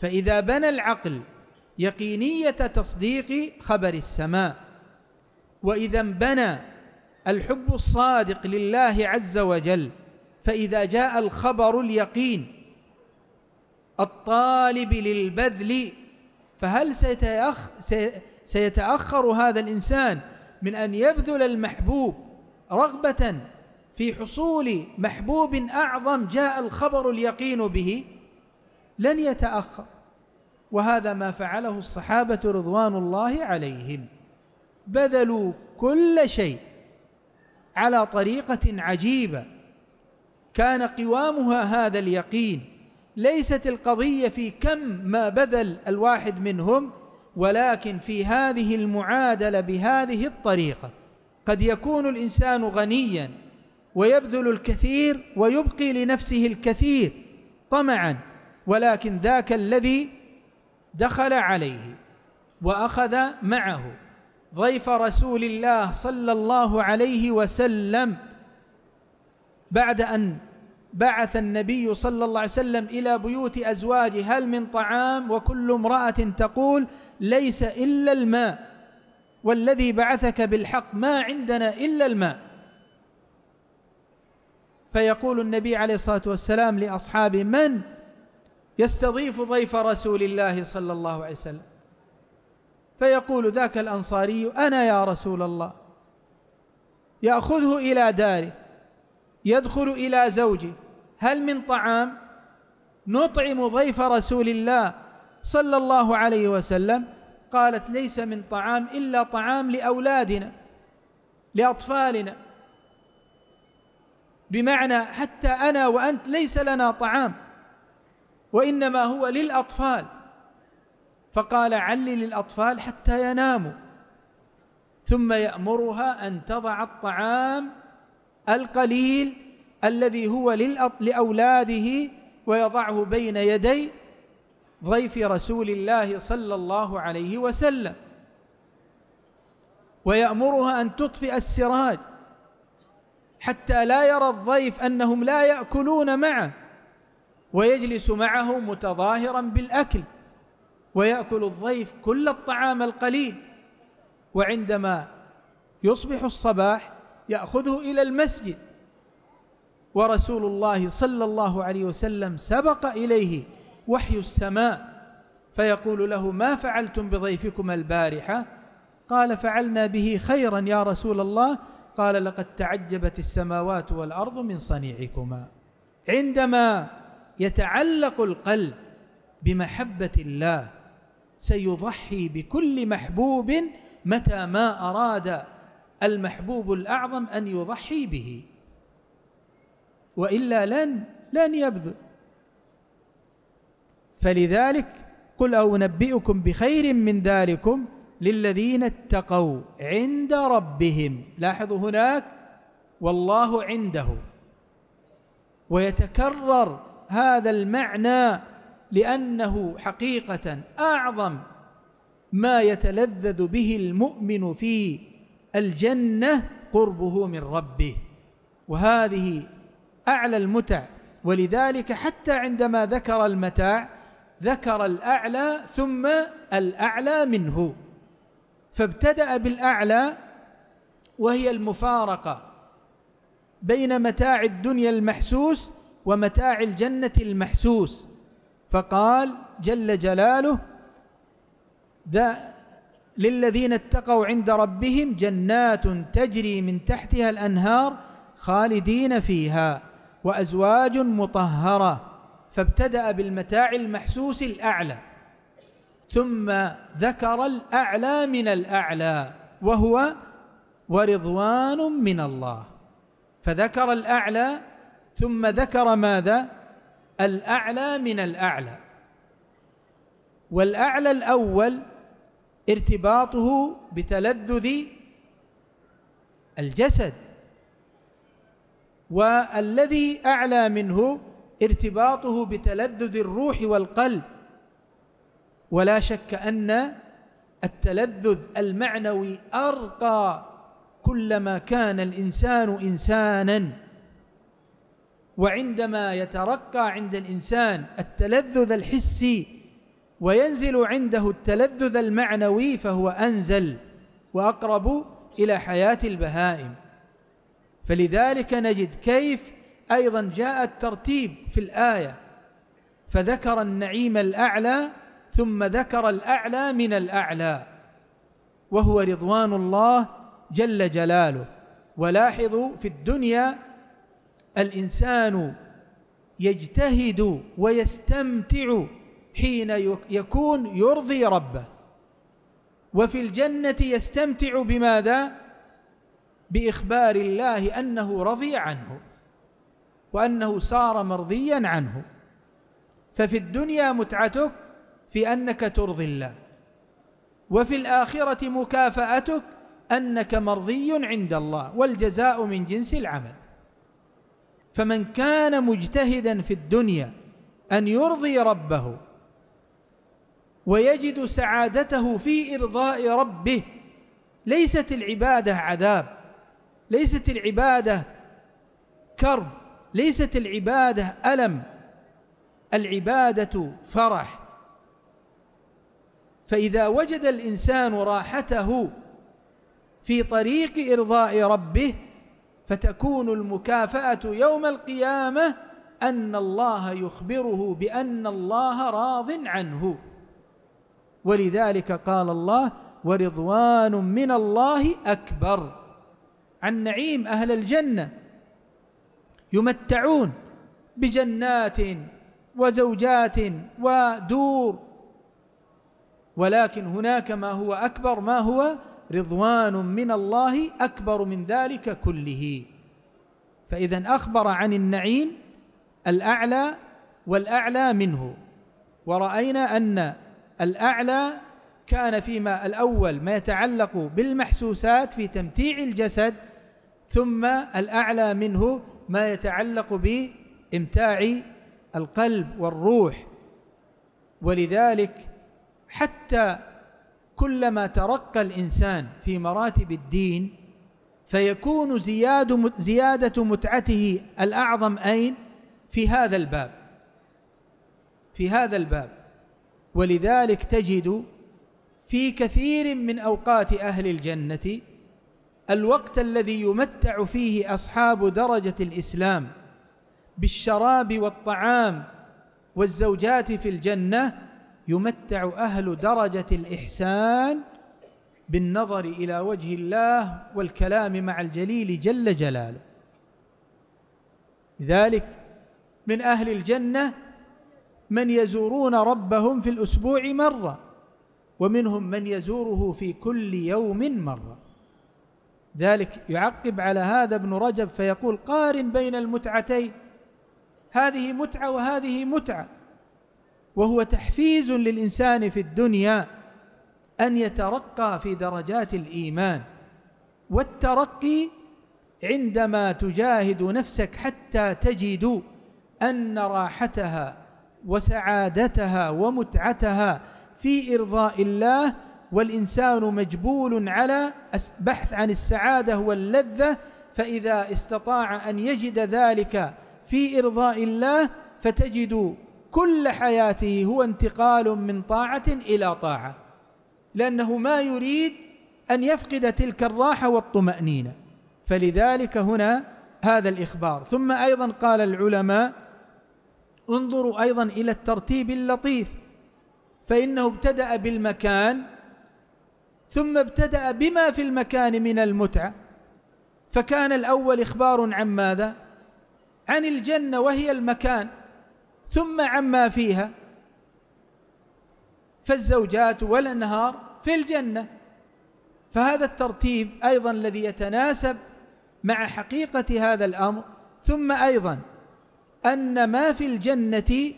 فإذا بنى العقل يقينية تصديق خبر السماء وإذا انبنى الحب الصادق لله عز وجل فإذا جاء الخبر اليقين الطالب للبذل فهل سيتأخ سيتأخر هذا الإنسان من أن يبذل المحبوب رغبة في حصول محبوب أعظم جاء الخبر اليقين به؟ لن يتأخر وهذا ما فعله الصحابة رضوان الله عليهم بذلوا كل شيء على طريقة عجيبة كان قوامها هذا اليقين ليست القضية في كم ما بذل الواحد منهم ولكن في هذه المعادلة بهذه الطريقة قد يكون الإنسان غنيا ويبذل الكثير ويبقي لنفسه الكثير طمعا ولكن ذاك الذي دخل عليه واخذ معه ضيف رسول الله صلى الله عليه وسلم بعد ان بعث النبي صلى الله عليه وسلم الى بيوت ازواجه هل من طعام وكل امراه تقول ليس الا الماء والذي بعثك بالحق ما عندنا الا الماء فيقول النبي عليه الصلاه والسلام لاصحابه من يستضيف ضيف رسول الله صلى الله عليه وسلم فيقول ذاك الأنصاري أنا يا رسول الله يأخذه إلى داره يدخل إلى زوجه هل من طعام نطعم ضيف رسول الله صلى الله عليه وسلم قالت ليس من طعام إلا طعام لأولادنا لأطفالنا بمعنى حتى أنا وأنت ليس لنا طعام وإنما هو للأطفال فقال علي للأطفال حتى يناموا ثم يأمرها أن تضع الطعام القليل الذي هو لأولاده ويضعه بين يدي ضيف رسول الله صلى الله عليه وسلم ويأمرها أن تطفئ السراج حتى لا يرى الضيف أنهم لا يأكلون معه ويجلس معه متظاهرا بالاكل وياكل الضيف كل الطعام القليل وعندما يصبح الصباح ياخذه الى المسجد ورسول الله صلى الله عليه وسلم سبق اليه وحي السماء فيقول له ما فعلتم بضيفكم البارحه قال فعلنا به خيرا يا رسول الله قال لقد تعجبت السماوات والارض من صنيعكما عندما يتعلق القلب بمحبة الله سيضحي بكل محبوب متى ما أراد المحبوب الأعظم أن يضحي به وإلا لن لن يبذل فلذلك قل أو نبئكم بخير من ذلكم للذين اتقوا عند ربهم لاحظوا هناك والله عنده ويتكرر هذا المعنى لأنه حقيقة أعظم ما يتلذذ به المؤمن في الجنة قربه من ربه وهذه أعلى المتع ولذلك حتى عندما ذكر المتاع ذكر الأعلى ثم الأعلى منه فابتدأ بالأعلى وهي المفارقة بين متاع الدنيا المحسوس ومتاع الجنة المحسوس فقال جل جلاله ذا للذين اتقوا عند ربهم جنات تجري من تحتها الأنهار خالدين فيها وأزواج مطهرة فابتدأ بالمتاع المحسوس الأعلى ثم ذكر الأعلى من الأعلى وهو ورضوان من الله فذكر الأعلى ثم ذكر ماذا الأعلى من الأعلى والأعلى الأول ارتباطه بتلذذ الجسد والذي أعلى منه ارتباطه بتلذذ الروح والقلب ولا شك أن التلذذ المعنوي أرقى كلما كان الإنسان إنساناً وعندما يترقى عند الإنسان التلذذ الحسي وينزل عنده التلذذ المعنوي فهو أنزل وأقرب إلى حياة البهائم فلذلك نجد كيف أيضا جاء الترتيب في الآية فذكر النعيم الأعلى ثم ذكر الأعلى من الأعلى وهو رضوان الله جل جلاله ولاحظوا في الدنيا الإنسان يجتهد ويستمتع حين يكون يرضي ربه وفي الجنة يستمتع بماذا؟ بإخبار الله أنه رضي عنه وأنه صار مرضيا عنه ففي الدنيا متعتك في أنك ترضي الله وفي الآخرة مكافأتك أنك مرضي عند الله والجزاء من جنس العمل فمن كان مجتهدا في الدنيا أن يرضي ربه ويجد سعادته في إرضاء ربه ليست العبادة عذاب ليست العبادة كرب ليست العبادة ألم العبادة فرح فإذا وجد الإنسان راحته في طريق إرضاء ربه فتكون المكافأة يوم القيامة أن الله يخبره بأن الله راض عنه ولذلك قال الله ورضوان من الله أكبر عن نعيم أهل الجنة يمتعون بجنات وزوجات ودور ولكن هناك ما هو أكبر ما هو رضوان من الله أكبر من ذلك كله فإذا أخبر عن النعيم الأعلى والأعلى منه ورأينا أن الأعلى كان فيما الأول ما يتعلق بالمحسوسات في تمتيع الجسد ثم الأعلى منه ما يتعلق بإمتاع القلب والروح ولذلك حتى كلما ترقى الانسان في مراتب الدين فيكون زياد زياده متعته الاعظم اين؟ في هذا الباب في هذا الباب ولذلك تجد في كثير من اوقات اهل الجنه الوقت الذي يمتع فيه اصحاب درجه الاسلام بالشراب والطعام والزوجات في الجنه يمتع أهل درجة الإحسان بالنظر إلى وجه الله والكلام مع الجليل جل جلاله لذلك من أهل الجنة من يزورون ربهم في الأسبوع مرة ومنهم من يزوره في كل يوم مرة ذلك يعقب على هذا ابن رجب فيقول قارن بين المتعتين هذه متعة وهذه متعة وهو تحفيز للإنسان في الدنيا أن يترقى في درجات الإيمان والترقي عندما تجاهد نفسك حتى تجد أن راحتها وسعادتها ومتعتها في إرضاء الله والإنسان مجبول على بحث عن السعادة واللذة فإذا استطاع أن يجد ذلك في إرضاء الله فتجد كل حياته هو انتقال من طاعة إلى طاعة لأنه ما يريد أن يفقد تلك الراحة والطمأنينة فلذلك هنا هذا الإخبار ثم أيضا قال العلماء انظروا أيضا إلى الترتيب اللطيف فإنه ابتدأ بالمكان ثم ابتدأ بما في المكان من المتعة فكان الأول إخبار عن ماذا؟ عن الجنة وهي المكان ثم عما فيها فالزوجات والأنهار في الجنة فهذا الترتيب أيضا الذي يتناسب مع حقيقة هذا الأمر ثم أيضا أن ما في الجنة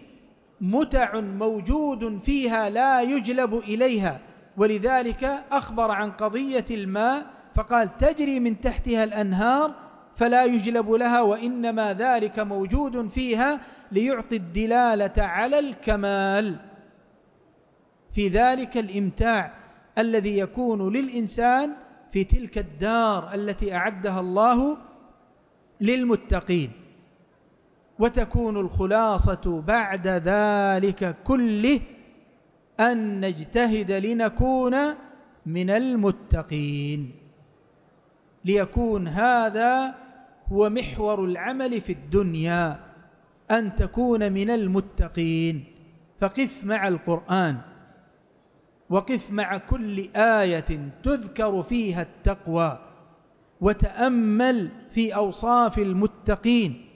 متع موجود فيها لا يجلب إليها ولذلك أخبر عن قضية الماء فقال تجري من تحتها الأنهار فلا يجلب لها وإنما ذلك موجود فيها ليعطي الدلاله على الكمال في ذلك الامتاع الذي يكون للانسان في تلك الدار التي اعدها الله للمتقين وتكون الخلاصه بعد ذلك كله ان نجتهد لنكون من المتقين ليكون هذا هو محور العمل في الدنيا أن تكون من المتقين فقف مع القرآن وقف مع كل آية تذكر فيها التقوى وتأمل في أوصاف المتقين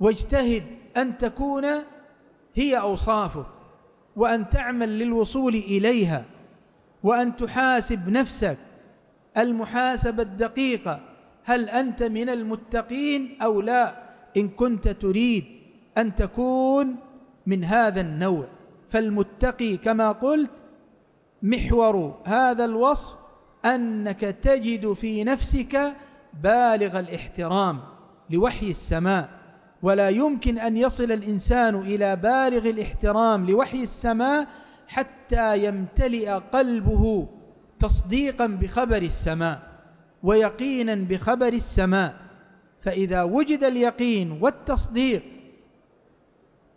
واجتهد أن تكون هي أوصافه وأن تعمل للوصول إليها وأن تحاسب نفسك المحاسبة الدقيقة هل أنت من المتقين أو لا إن كنت تريد أن تكون من هذا النوع فالمتقي كما قلت محور هذا الوصف أنك تجد في نفسك بالغ الاحترام لوحي السماء ولا يمكن أن يصل الإنسان إلى بالغ الاحترام لوحي السماء حتى يمتلئ قلبه تصديقا بخبر السماء ويقينا بخبر السماء فإذا وجد اليقين والتصديق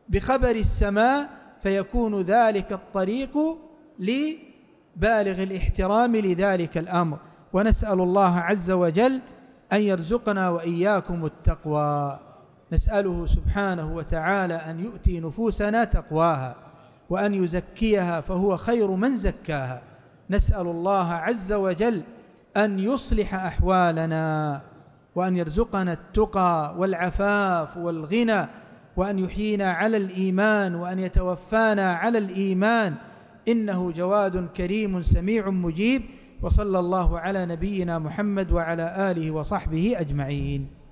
بخبر السماء فيكون ذلك الطريق لبالغ الاحترام لذلك الأمر ونسأل الله عز وجل أن يرزقنا وإياكم التقوى نسأله سبحانه وتعالى أن يؤتي نفوسنا تقواها وأن يزكيها فهو خير من زكاها نسأل الله عز وجل أن يصلح أحوالنا وأن يرزقنا التقى والعفاف والغنى وأن يحيينا على الإيمان وأن يتوفانا على الإيمان إنه جواد كريم سميع مجيب وصلى الله على نبينا محمد وعلى آله وصحبه أجمعين